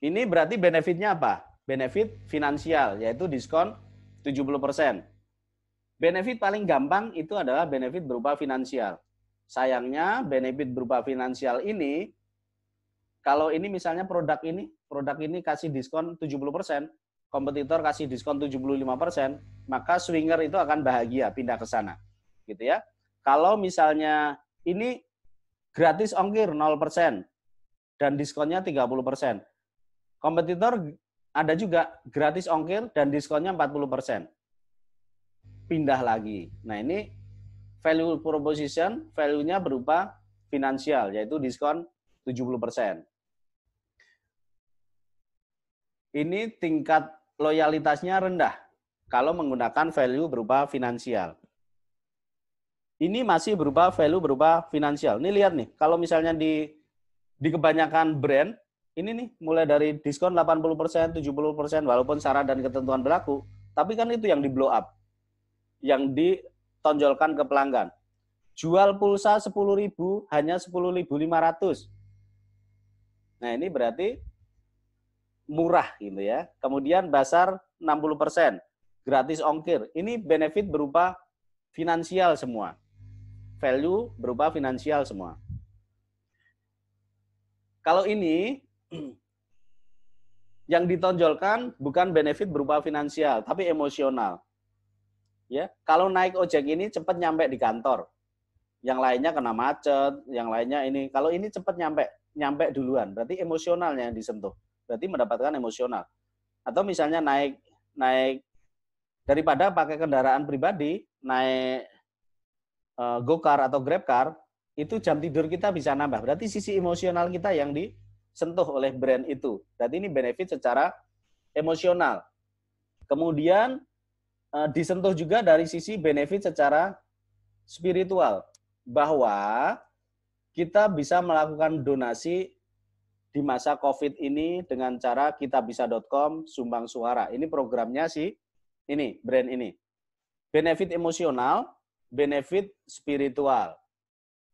Ini berarti benefitnya apa? Benefit finansial yaitu diskon 70%. Benefit paling gampang itu adalah benefit berupa finansial. Sayangnya benefit berupa finansial ini kalau ini misalnya produk ini, produk ini kasih diskon 70%, kompetitor kasih diskon 75%, maka swinger itu akan bahagia pindah ke sana. Gitu ya. Kalau misalnya ini gratis ongkir 0% dan diskonnya 30%. Kompetitor ada juga gratis ongkir dan diskonnya 40% pindah lagi. Nah, ini value proposition, value-nya berupa finansial, yaitu diskon 70%. Ini tingkat loyalitasnya rendah kalau menggunakan value berupa finansial. Ini masih berupa value berupa finansial. Ini lihat nih, kalau misalnya di di kebanyakan brand, ini nih mulai dari diskon 80%, 70% walaupun syarat dan ketentuan berlaku, tapi kan itu yang di blow up yang ditonjolkan ke pelanggan. Jual pulsa 10.000 hanya 10.500. Nah, ini berarti murah gitu ya. Kemudian basar 60%, gratis ongkir. Ini benefit berupa finansial semua. Value berupa finansial semua. Kalau ini yang ditonjolkan bukan benefit berupa finansial, tapi emosional ya kalau naik ojek ini cepat nyampe di kantor yang lainnya kena macet yang lainnya ini kalau ini cepat nyampe nyampe duluan berarti emosionalnya yang disentuh berarti mendapatkan emosional atau misalnya naik naik daripada pakai kendaraan pribadi naik go eh, gokar atau grab car itu jam tidur kita bisa nambah berarti sisi emosional kita yang disentuh oleh brand itu berarti ini benefit secara emosional kemudian Eh, disentuh juga dari sisi benefit secara spiritual bahwa kita bisa melakukan donasi di masa COVID ini dengan cara kita bisa.com sumbang suara. Ini programnya sih, ini brand ini. Benefit emosional, benefit spiritual.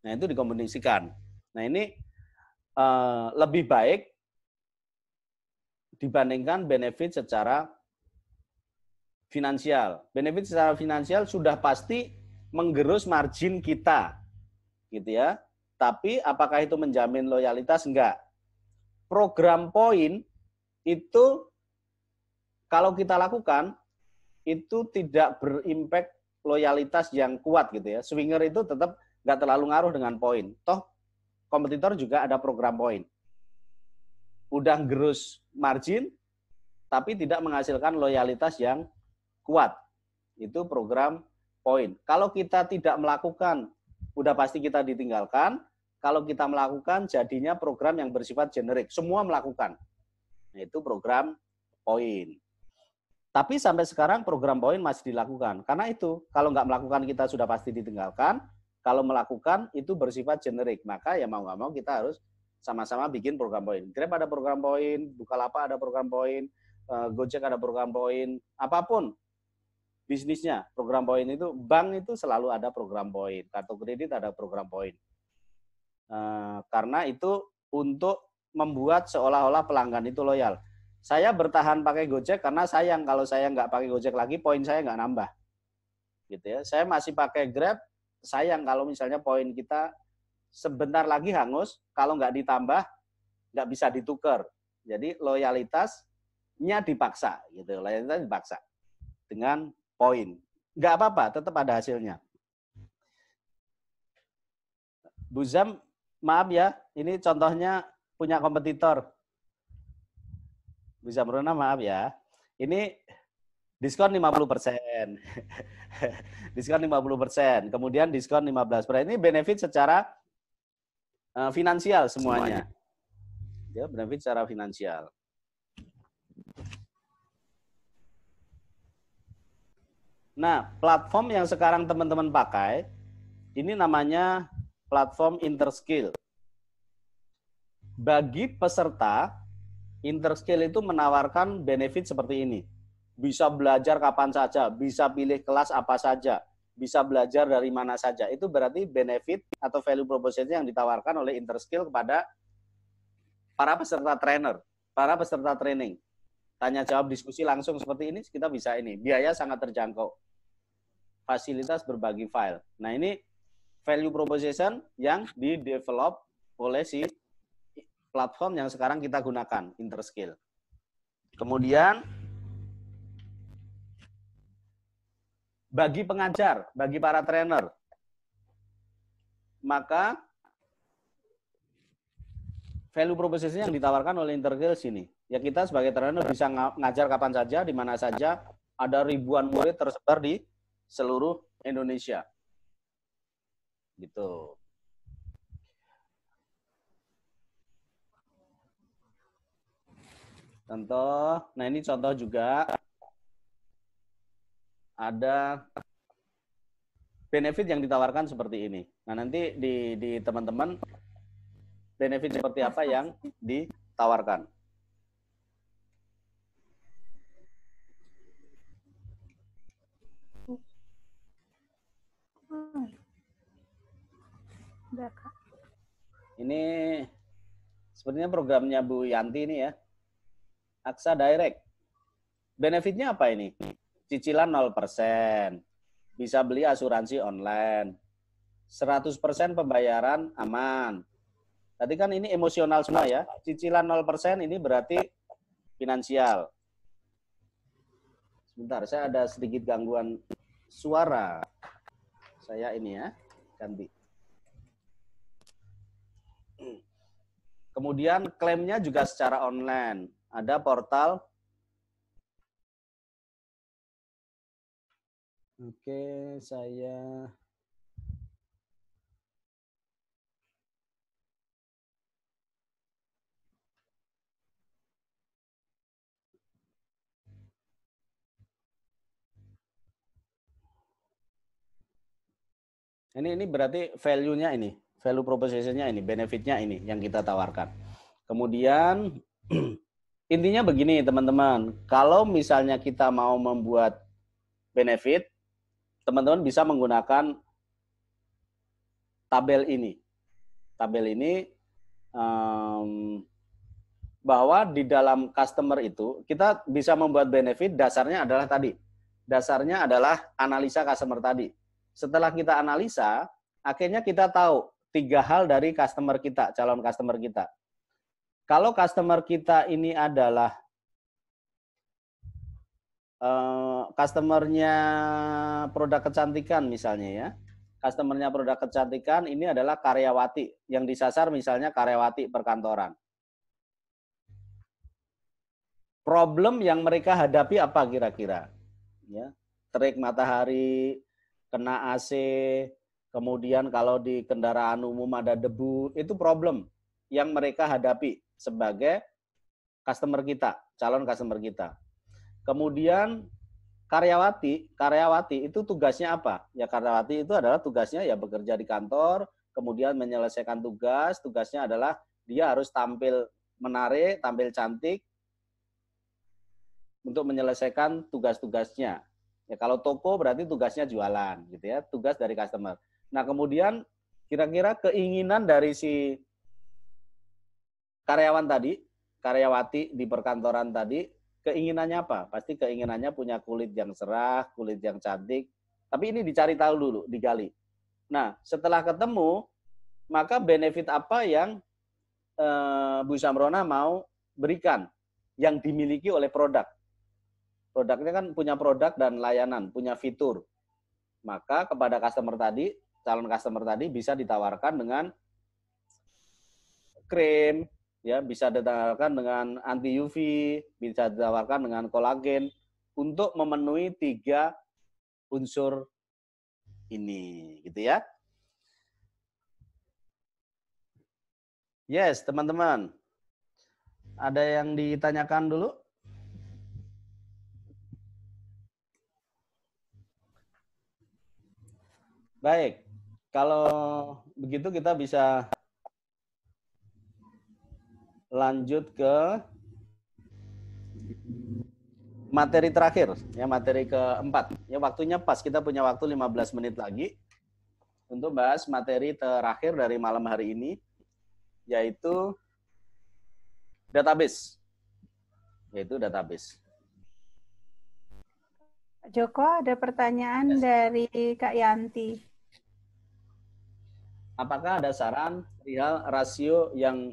Nah, itu dikombinasikan. Nah, ini eh, lebih baik dibandingkan benefit secara finansial. Benefit secara finansial sudah pasti menggerus margin kita. Gitu ya. Tapi apakah itu menjamin loyalitas? Enggak. Program poin itu kalau kita lakukan itu tidak berimpact loyalitas yang kuat gitu ya. Swinger itu tetap nggak terlalu ngaruh dengan poin. Toh kompetitor juga ada program poin. Udah gerus margin, tapi tidak menghasilkan loyalitas yang kuat. Itu program poin. Kalau kita tidak melakukan, udah pasti kita ditinggalkan. Kalau kita melakukan, jadinya program yang bersifat generik. Semua melakukan. Nah, itu program poin. Tapi sampai sekarang program poin masih dilakukan. Karena itu, kalau nggak melakukan kita sudah pasti ditinggalkan. Kalau melakukan itu bersifat generik. Maka ya mau nggak mau kita harus sama-sama bikin program poin. Grab ada program poin, Bukalapak ada program poin, eh, Gojek ada program poin, apapun bisnisnya program poin itu bank itu selalu ada program poin kartu kredit ada program poin uh, karena itu untuk membuat seolah-olah pelanggan itu loyal saya bertahan pakai gojek karena sayang kalau saya nggak pakai gojek lagi poin saya nggak nambah gitu ya saya masih pakai grab sayang kalau misalnya poin kita sebentar lagi hangus kalau nggak ditambah nggak bisa ditukar jadi loyalitasnya dipaksa gitu loyalitas dipaksa dengan poin. Nggak apa-apa, tetap ada hasilnya. Bu Zam, maaf ya, ini contohnya punya kompetitor. Bu Runa, maaf ya. Ini diskon 50%. diskon 50%, kemudian diskon 15%. Ini benefit secara uh, finansial semuanya. semuanya. Ya, benefit secara finansial. Nah, platform yang sekarang teman-teman pakai ini namanya platform Interskill. Bagi peserta, Interskill itu menawarkan benefit seperti ini. Bisa belajar kapan saja, bisa pilih kelas apa saja, bisa belajar dari mana saja. Itu berarti benefit atau value proposition yang ditawarkan oleh Interskill kepada para peserta trainer, para peserta training. Tanya jawab diskusi langsung seperti ini kita bisa ini. Biaya sangat terjangkau fasilitas berbagi file. Nah, ini value proposition yang di develop oleh si platform yang sekarang kita gunakan, InterSkill. Kemudian bagi pengajar, bagi para trainer, maka value proposition yang ditawarkan oleh InterSkill sini. Ya kita sebagai trainer bisa ngajar kapan saja, di mana saja, ada ribuan murid tersebar di seluruh Indonesia. Gitu. Contoh, nah ini contoh juga ada benefit yang ditawarkan seperti ini. Nah nanti di teman-teman benefit seperti apa yang ditawarkan. Enggak, Kak. Ini sepertinya programnya Bu Yanti ini ya. Aksa Direct. Benefitnya apa ini? Cicilan 0%. Bisa beli asuransi online. 100% pembayaran aman. Tadi kan ini emosional semua ya. Cicilan 0% ini berarti finansial. Sebentar, saya ada sedikit gangguan suara. Saya ini ya, ganti. Kemudian klaimnya juga secara online. Ada portal. Oke, saya Ini ini berarti value-nya ini value propositionnya ini, benefitnya ini yang kita tawarkan. Kemudian intinya begini teman-teman, kalau misalnya kita mau membuat benefit, teman-teman bisa menggunakan tabel ini. Tabel ini um, bahwa di dalam customer itu kita bisa membuat benefit dasarnya adalah tadi. Dasarnya adalah analisa customer tadi. Setelah kita analisa, akhirnya kita tahu tiga hal dari customer kita, calon customer kita. Kalau customer kita ini adalah uh, customernya produk kecantikan misalnya ya, customernya produk kecantikan ini adalah karyawati yang disasar misalnya karyawati perkantoran. Problem yang mereka hadapi apa kira-kira? Ya, terik matahari, kena AC, Kemudian kalau di kendaraan umum ada debu, itu problem yang mereka hadapi sebagai customer kita, calon customer kita. Kemudian karyawati, karyawati itu tugasnya apa? Ya karyawati itu adalah tugasnya ya bekerja di kantor, kemudian menyelesaikan tugas, tugasnya adalah dia harus tampil menarik, tampil cantik untuk menyelesaikan tugas-tugasnya. Ya kalau toko berarti tugasnya jualan gitu ya, tugas dari customer. Nah, kemudian kira-kira keinginan dari si karyawan tadi, karyawati di perkantoran tadi, keinginannya apa? Pasti keinginannya punya kulit yang cerah, kulit yang cantik. Tapi ini dicari tahu dulu, digali. Nah, setelah ketemu, maka benefit apa yang eh, Bu Samrona mau berikan yang dimiliki oleh produk? Produknya kan punya produk dan layanan, punya fitur. Maka kepada customer tadi calon customer tadi bisa ditawarkan dengan krim, ya bisa ditawarkan dengan anti UV, bisa ditawarkan dengan kolagen untuk memenuhi tiga unsur ini, gitu ya. Yes, teman-teman. Ada yang ditanyakan dulu? Baik, kalau begitu kita bisa lanjut ke materi terakhir, ya materi keempat. Ya waktunya pas, kita punya waktu 15 menit lagi untuk bahas materi terakhir dari malam hari ini, yaitu database. Yaitu database. Joko, ada pertanyaan yes. dari Kak Yanti apakah ada saran perihal rasio yang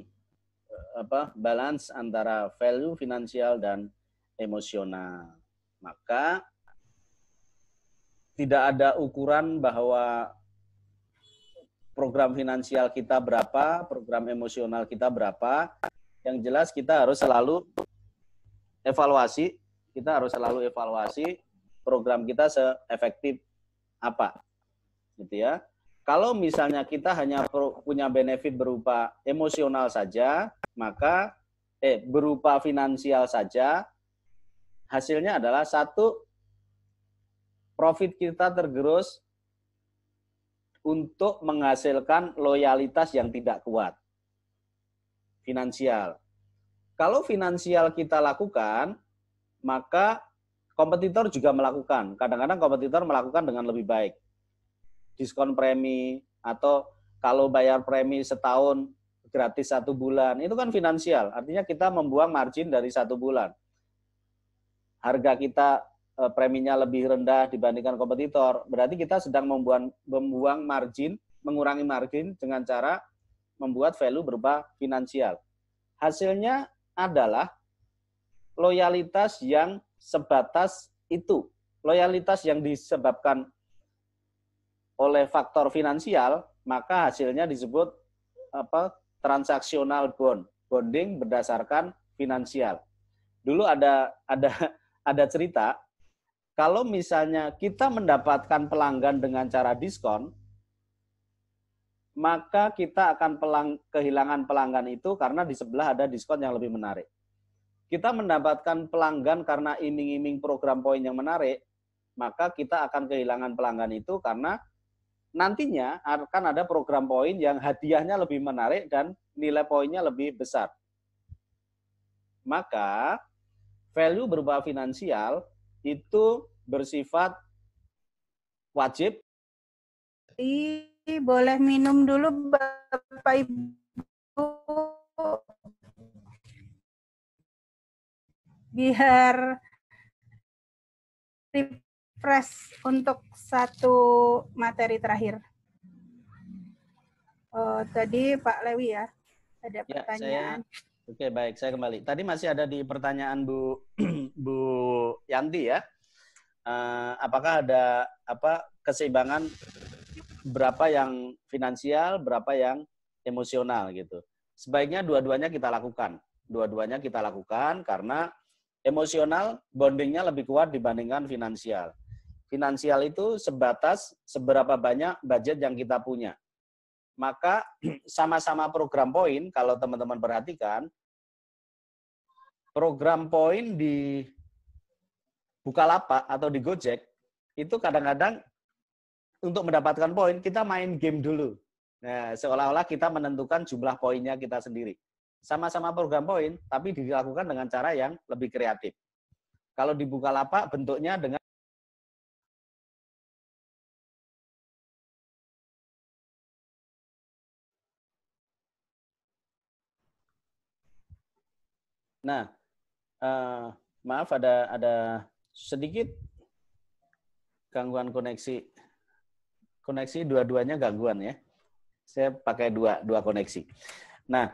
eh, apa balance antara value finansial dan emosional? Maka tidak ada ukuran bahwa program finansial kita berapa, program emosional kita berapa. Yang jelas kita harus selalu evaluasi, kita harus selalu evaluasi program kita seefektif apa. Gitu ya. Kalau misalnya kita hanya punya benefit berupa emosional saja, maka eh berupa finansial saja, hasilnya adalah satu profit kita tergerus untuk menghasilkan loyalitas yang tidak kuat finansial. Kalau finansial kita lakukan, maka kompetitor juga melakukan. Kadang-kadang kompetitor melakukan dengan lebih baik diskon premi atau kalau bayar premi setahun gratis satu bulan itu kan finansial artinya kita membuang margin dari satu bulan harga kita e, preminya lebih rendah dibandingkan kompetitor berarti kita sedang membuang membuang margin mengurangi margin dengan cara membuat value berupa finansial hasilnya adalah loyalitas yang sebatas itu loyalitas yang disebabkan oleh faktor finansial, maka hasilnya disebut apa transaksional bond, bonding berdasarkan finansial. Dulu ada ada ada cerita kalau misalnya kita mendapatkan pelanggan dengan cara diskon, maka kita akan pelang, kehilangan pelanggan itu karena di sebelah ada diskon yang lebih menarik. Kita mendapatkan pelanggan karena iming-iming program poin yang menarik, maka kita akan kehilangan pelanggan itu karena nantinya akan ada program poin yang hadiahnya lebih menarik dan nilai poinnya lebih besar. Maka value berupa finansial itu bersifat wajib. I, boleh minum dulu Bapak Ibu. Biar Press untuk satu materi terakhir. Oh, tadi Pak Lewi ya, ada ya, pertanyaan. Saya, oke, baik, saya kembali. Tadi masih ada di pertanyaan Bu Bu Yanti ya. Uh, apakah ada apa keseimbangan berapa yang finansial, berapa yang emosional gitu. Sebaiknya dua-duanya kita lakukan. Dua-duanya kita lakukan karena emosional bondingnya lebih kuat dibandingkan finansial finansial itu sebatas seberapa banyak budget yang kita punya. Maka sama-sama program poin, kalau teman-teman perhatikan, program poin di Bukalapak atau di Gojek, itu kadang-kadang untuk mendapatkan poin, kita main game dulu. Nah, seolah-olah kita menentukan jumlah poinnya kita sendiri. Sama-sama program poin, tapi dilakukan dengan cara yang lebih kreatif. Kalau di Bukalapak bentuknya dengan Nah, uh, maaf ada ada sedikit gangguan koneksi. Koneksi dua-duanya gangguan ya. Saya pakai dua dua koneksi. Nah,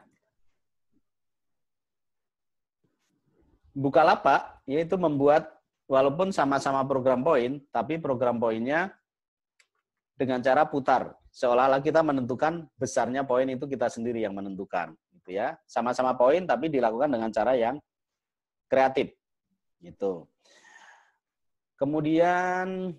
Bukalapak yaitu membuat walaupun sama-sama program poin, tapi program poinnya dengan cara putar. Seolah-olah kita menentukan besarnya poin itu kita sendiri yang menentukan gitu ya. Sama-sama poin tapi dilakukan dengan cara yang kreatif. Gitu. Kemudian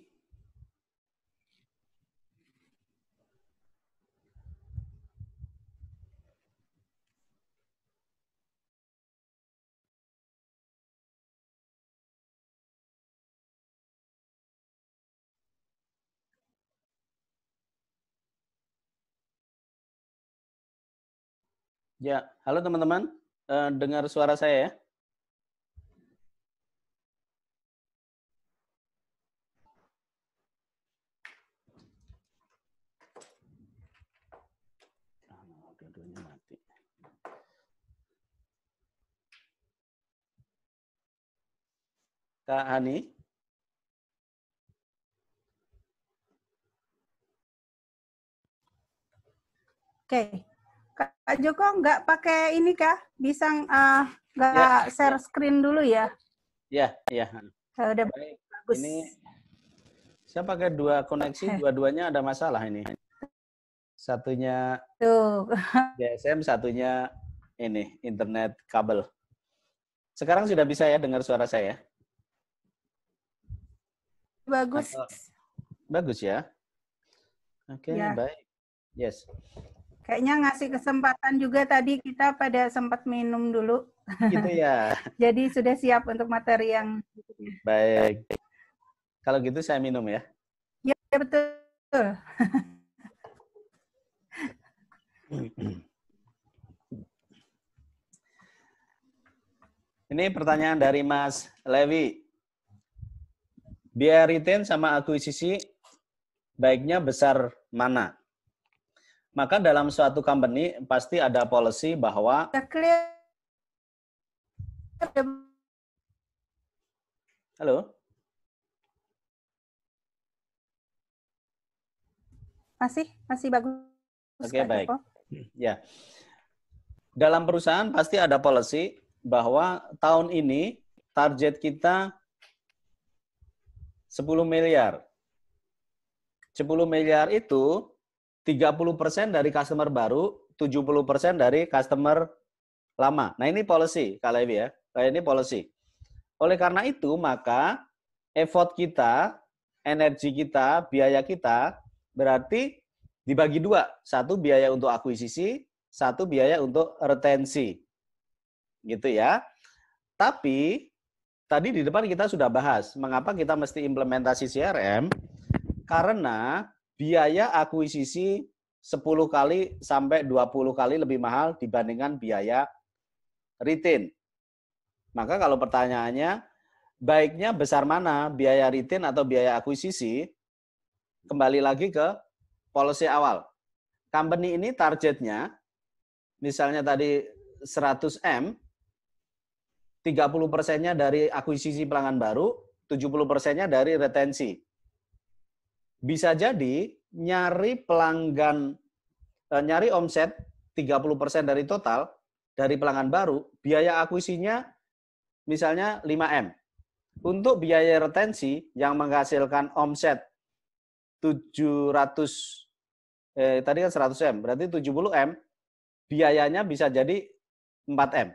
Ya, halo teman-teman. Uh, dengar suara saya ya? Kak Hani. Oke, Pak Joko nggak pakai ini kah? Bisa uh, nggak ya, ya. share screen dulu ya? Ya, ya. Kalau eh, udah Baik. bagus. Ini saya pakai dua koneksi, eh. dua-duanya ada masalah ini. Satunya Tuh. GSM, satunya ini internet kabel. Sekarang sudah bisa ya dengar suara saya? Bagus. Atau, bagus ya. Oke, okay, ya. baik. Yes. Kayaknya ngasih kesempatan juga tadi kita pada sempat minum dulu. Gitu ya. Jadi sudah siap untuk materi yang Baik. Kalau gitu saya minum ya. Ya, betul. Ini pertanyaan dari Mas Levi. Biaya retain sama akuisisi baiknya besar mana? Maka dalam suatu company pasti ada policy bahwa Halo? Masih, masih bagus. Oke, okay, baik. Joko. Ya. Dalam perusahaan pasti ada policy bahwa tahun ini target kita 10 miliar. 10 miliar itu 30% dari customer baru, 70% dari customer lama. Nah, ini policy Kak Levi ya. Nah, ini policy. Oleh karena itu, maka effort kita, energi kita, biaya kita berarti dibagi dua. Satu biaya untuk akuisisi, satu biaya untuk retensi. Gitu ya. Tapi tadi di depan kita sudah bahas mengapa kita mesti implementasi CRM karena biaya akuisisi 10 kali sampai 20 kali lebih mahal dibandingkan biaya retain. Maka kalau pertanyaannya, baiknya besar mana biaya retain atau biaya akuisisi? Kembali lagi ke policy awal. Company ini targetnya, misalnya tadi 100M, 30 persennya dari akuisisi pelanggan baru, 70 persennya dari retensi. Bisa jadi nyari pelanggan eh, nyari omset 30% dari total dari pelanggan baru, biaya akuisinya misalnya 5M. Untuk biaya retensi yang menghasilkan omset 700 eh, tadi kan 100M, berarti 70M, biayanya bisa jadi 4M.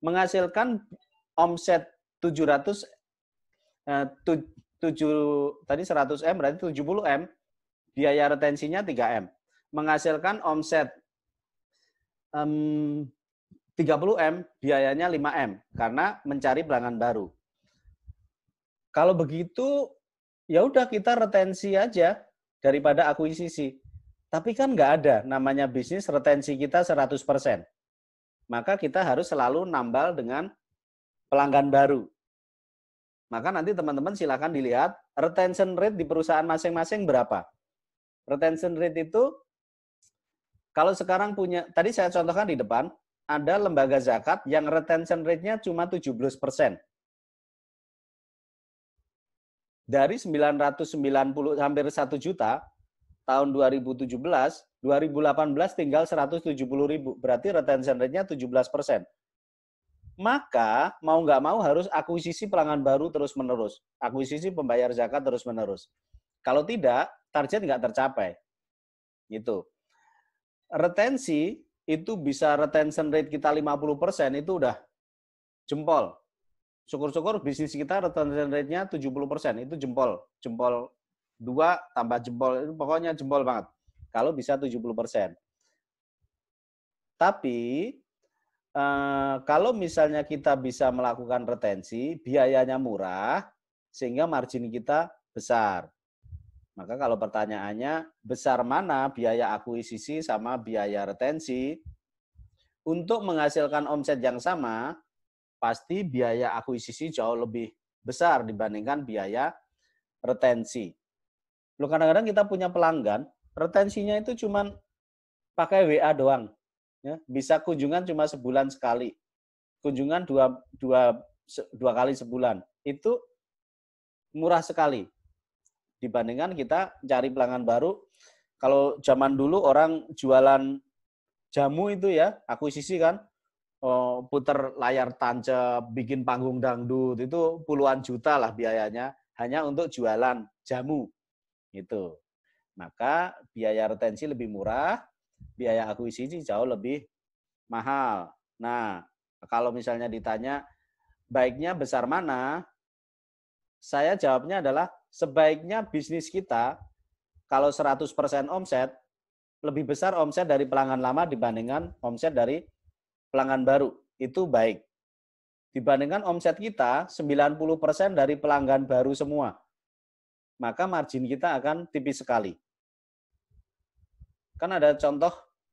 Menghasilkan omset 700 eh, 7 tadi 100 M berarti 70 M, biaya retensinya 3 M. Menghasilkan omset um, 30 M, biayanya 5 M karena mencari pelanggan baru. Kalau begitu ya udah kita retensi aja daripada akuisisi. Tapi kan nggak ada namanya bisnis retensi kita 100%. Maka kita harus selalu nambal dengan pelanggan baru. Maka nanti teman-teman silahkan dilihat retention rate di perusahaan masing-masing berapa. Retention rate itu kalau sekarang punya, tadi saya contohkan di depan, ada lembaga zakat yang retention rate-nya cuma 17 persen. Dari 990 hampir 1 juta, tahun 2017, 2018 tinggal 170 ribu. Berarti retention rate-nya 17 persen maka mau nggak mau harus akuisisi pelanggan baru terus-menerus, akuisisi pembayar zakat terus-menerus. Kalau tidak, target nggak tercapai. Gitu. Retensi itu bisa retention rate kita 50% itu udah jempol. Syukur-syukur bisnis kita retention rate-nya 70%, itu jempol. Jempol 2 tambah jempol, itu pokoknya jempol banget. Kalau bisa 70%. Tapi Eh, kalau misalnya kita bisa melakukan retensi, biayanya murah, sehingga margin kita besar. Maka kalau pertanyaannya, besar mana biaya akuisisi sama biaya retensi? Untuk menghasilkan omset yang sama, pasti biaya akuisisi jauh lebih besar dibandingkan biaya retensi. Lu kadang-kadang kita punya pelanggan, retensinya itu cuma pakai WA doang. Ya, bisa kunjungan cuma sebulan sekali. Kunjungan dua, dua, dua kali sebulan. Itu murah sekali. Dibandingkan kita cari pelanggan baru. Kalau zaman dulu orang jualan jamu itu ya, akuisisi kan, oh, puter layar tancap, bikin panggung dangdut, itu puluhan juta lah biayanya hanya untuk jualan jamu itu. Maka biaya retensi lebih murah, biaya akuisisi jauh lebih mahal. Nah, kalau misalnya ditanya baiknya besar mana, saya jawabnya adalah sebaiknya bisnis kita kalau 100% omset lebih besar omset dari pelanggan lama dibandingkan omset dari pelanggan baru. Itu baik. Dibandingkan omset kita 90% dari pelanggan baru semua. Maka margin kita akan tipis sekali. Kan ada contoh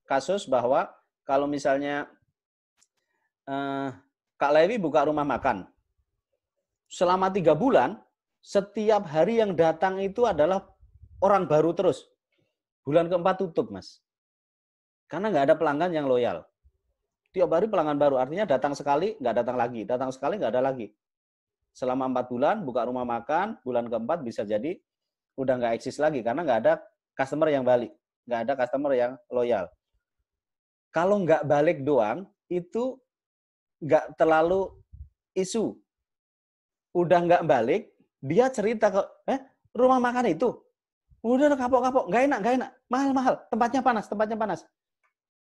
kasus bahwa kalau misalnya eh, Kak Levi buka rumah makan, selama tiga bulan, setiap hari yang datang itu adalah orang baru terus. Bulan keempat tutup, Mas. Karena nggak ada pelanggan yang loyal. Tiap hari pelanggan baru, artinya datang sekali, nggak datang lagi. Datang sekali, nggak ada lagi. Selama empat bulan, buka rumah makan, bulan keempat bisa jadi udah nggak eksis lagi karena nggak ada customer yang balik, nggak ada customer yang loyal. Kalau nggak balik doang, itu nggak terlalu isu. Udah nggak balik, dia cerita ke, eh, rumah makan itu. Udah kapok-kapok, nggak enak, nggak enak. Mahal-mahal, tempatnya panas, tempatnya panas.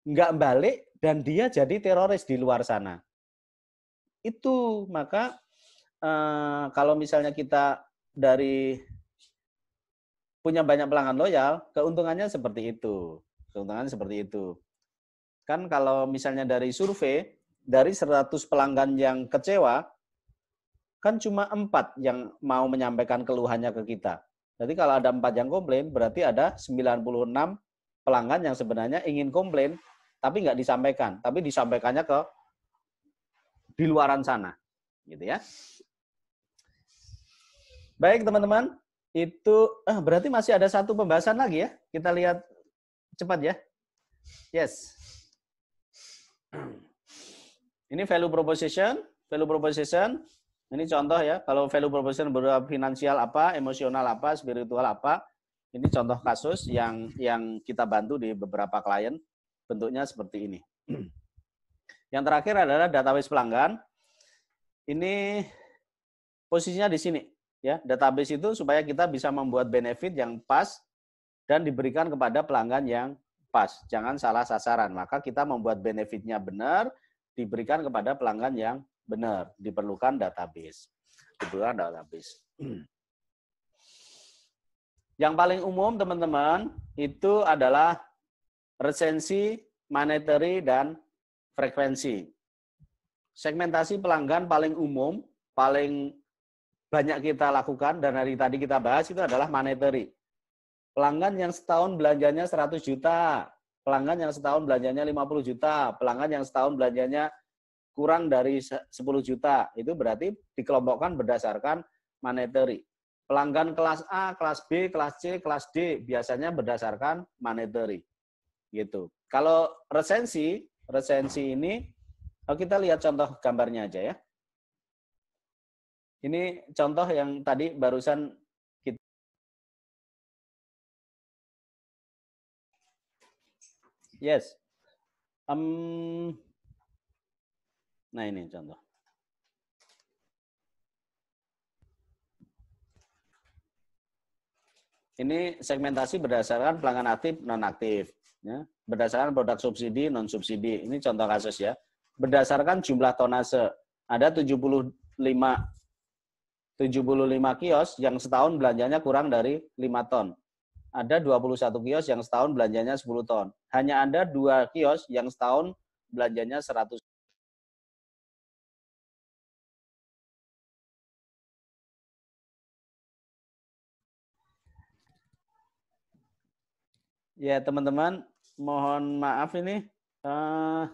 Nggak balik, dan dia jadi teroris di luar sana. Itu, maka eh, kalau misalnya kita dari punya banyak pelanggan loyal, keuntungannya seperti itu. Keuntungannya seperti itu. Kan kalau misalnya dari survei, dari 100 pelanggan yang kecewa, kan cuma empat yang mau menyampaikan keluhannya ke kita. Jadi kalau ada empat yang komplain, berarti ada 96 pelanggan yang sebenarnya ingin komplain, tapi nggak disampaikan. Tapi disampaikannya ke di luaran sana. Gitu ya. Baik teman-teman, itu eh, berarti masih ada satu pembahasan lagi ya. Kita lihat cepat ya. Yes. Ini value proposition, value proposition. Ini contoh ya, kalau value proposition berupa finansial apa, emosional apa, spiritual apa. Ini contoh kasus yang yang kita bantu di beberapa klien. Bentuknya seperti ini. Yang terakhir adalah database pelanggan. Ini posisinya di sini ya database itu supaya kita bisa membuat benefit yang pas dan diberikan kepada pelanggan yang pas, jangan salah sasaran. Maka kita membuat benefitnya benar, diberikan kepada pelanggan yang benar, diperlukan database. Diperlukan database. Yang paling umum teman-teman itu adalah resensi, monetary, dan frekuensi. Segmentasi pelanggan paling umum, paling banyak kita lakukan dan dari tadi kita bahas itu adalah monetary pelanggan yang setahun belanjanya 100 juta, pelanggan yang setahun belanjanya 50 juta, pelanggan yang setahun belanjanya kurang dari 10 juta. Itu berarti dikelompokkan berdasarkan monetary. Pelanggan kelas A, kelas B, kelas C, kelas D biasanya berdasarkan monetary. Gitu. Kalau resensi, resensi ini oh, kita lihat contoh gambarnya aja ya. Ini contoh yang tadi barusan Yes. Um, nah ini contoh. Ini segmentasi berdasarkan pelanggan aktif non aktif, ya. berdasarkan produk subsidi non subsidi. Ini contoh kasus ya. Berdasarkan jumlah tonase, ada 75 75 kios yang setahun belanjanya kurang dari 5 ton ada 21 kios yang setahun belanjanya 10 ton. Hanya ada dua kios yang setahun belanjanya 100 Ya teman-teman, mohon maaf ini. Eh,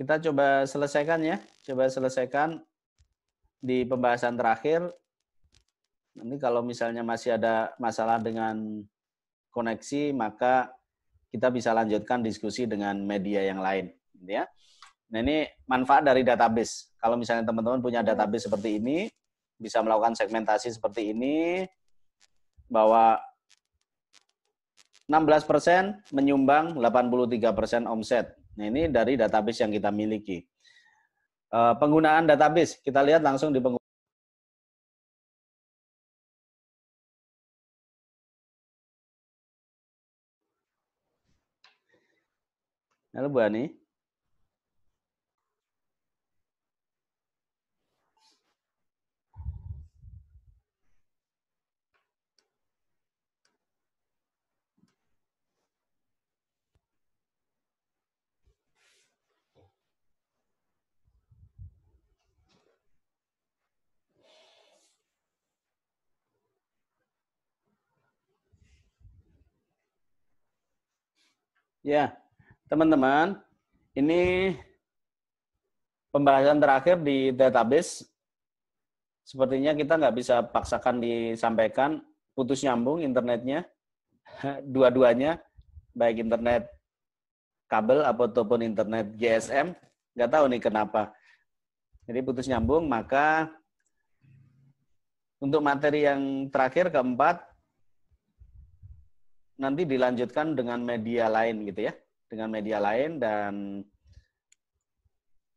kita coba selesaikan ya. Coba selesaikan di pembahasan terakhir Nanti kalau misalnya masih ada masalah dengan koneksi, maka kita bisa lanjutkan diskusi dengan media yang lain, gitu ya. Nah, ini manfaat dari database. Kalau misalnya teman-teman punya iya. database seperti ini, bisa melakukan segmentasi seperti ini, bahwa 16% menyumbang 83% omset. Nah, ini dari database yang kita miliki. Eh, penggunaan database, kita lihat langsung di penggunaan Halo Bu Ani. Ya. Teman-teman, ini pembahasan terakhir di database. Sepertinya kita nggak bisa paksakan disampaikan. Putus nyambung internetnya, dua-duanya, baik internet kabel ataupun internet GSM. Nggak tahu nih kenapa. Jadi putus nyambung, maka untuk materi yang terakhir keempat, nanti dilanjutkan dengan media lain gitu ya dengan media lain dan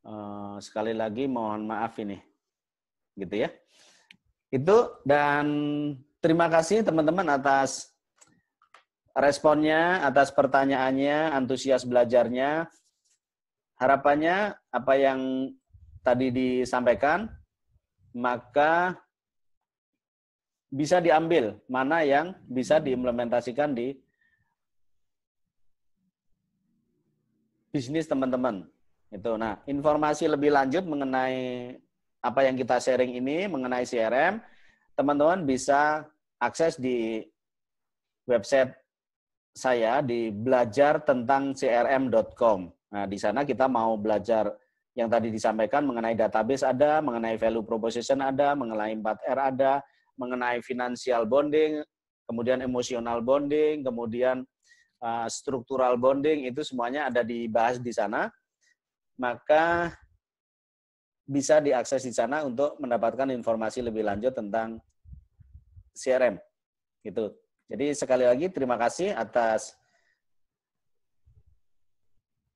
uh, sekali lagi mohon maaf ini, gitu ya. Itu dan terima kasih teman-teman atas responnya, atas pertanyaannya, antusias belajarnya. Harapannya apa yang tadi disampaikan, maka bisa diambil mana yang bisa diimplementasikan di bisnis teman-teman. Itu. Nah, informasi lebih lanjut mengenai apa yang kita sharing ini mengenai CRM, teman-teman bisa akses di website saya di belajar tentang crm.com. Nah, di sana kita mau belajar yang tadi disampaikan mengenai database ada, mengenai value proposition ada, mengenai 4R ada, mengenai financial bonding, kemudian emotional bonding, kemudian Eh, struktural bonding itu semuanya ada dibahas di sana. Maka bisa diakses di sana untuk mendapatkan informasi lebih lanjut tentang CRM. Gitu. Jadi sekali lagi terima kasih atas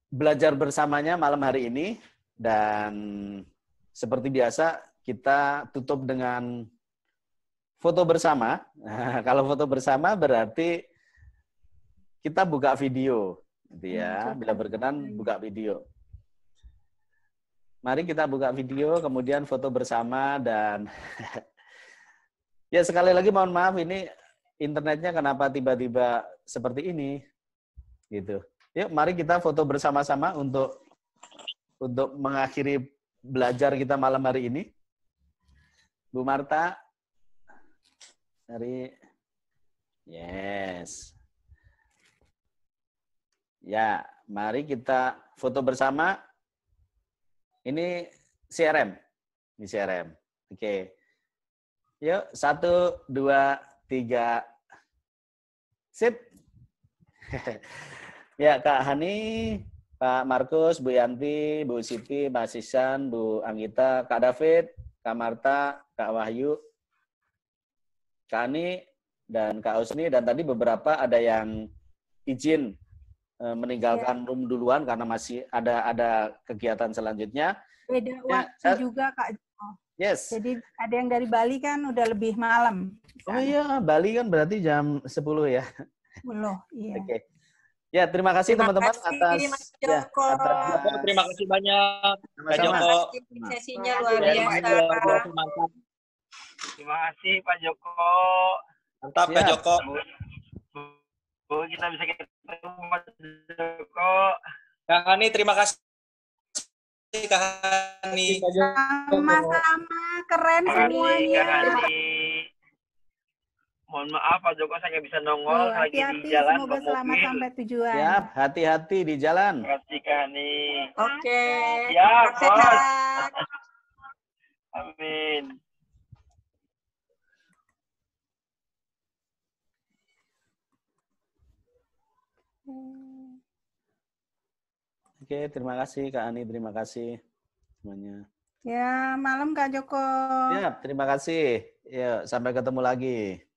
belajar bersamanya malam hari ini dan seperti biasa kita tutup dengan foto bersama. Nah, kalau foto bersama berarti kita buka video, gitu ya. Hmm, bila berkenan hmm. buka video. Mari kita buka video, kemudian foto bersama dan ya sekali lagi mohon maaf ini internetnya kenapa tiba-tiba seperti ini, gitu. Yuk, mari kita foto bersama-sama untuk untuk mengakhiri belajar kita malam hari ini. Bu Marta, mari yes. Ya, mari kita foto bersama. Ini CRM. Ini CRM. Oke. Yuk, satu, dua, tiga. Sip. ya, Kak Hani, Pak Markus, Bu Yanti, Bu Siti, Pak Sisan, Bu Anggita, Kak David, Kak Marta, Kak Wahyu, Kak Ani, dan Kak Usni. Dan tadi beberapa ada yang izin Eh, meninggalkan yeah. room duluan karena masih ada ada kegiatan selanjutnya. Beda ya, waktu eh, juga Kak. Yes. Jadi ada yang dari Bali kan udah lebih malam. Oh iya, Bali kan berarti jam 10 ya. 10, iya. Oke. Okay. Ya, terima kasih teman-teman ya, atas Mas Joko. Ya, atas, terima kasih banyak. pak Joko. Sesinya luar biasa. Terima kasih Pak Joko. Mantap Pak Joko. Oh, kita bisa ketemu kok. Joko. Kak Hani, terima kasih. Kak Hani. Sama-sama, keren semuanya. Mohon maaf Pak Joko, saya bisa nongol oh, hati -hati, lagi di jalan. Semoga selamat mobil. sampai tujuan. Siap, hati-hati di jalan. Terima kasih Oke. Okay. Ya, Amin. Hmm. Oke, terima kasih Kak Ani, terima kasih semuanya. Ya, malam Kak Joko. Ya, terima kasih. Ya sampai ketemu lagi.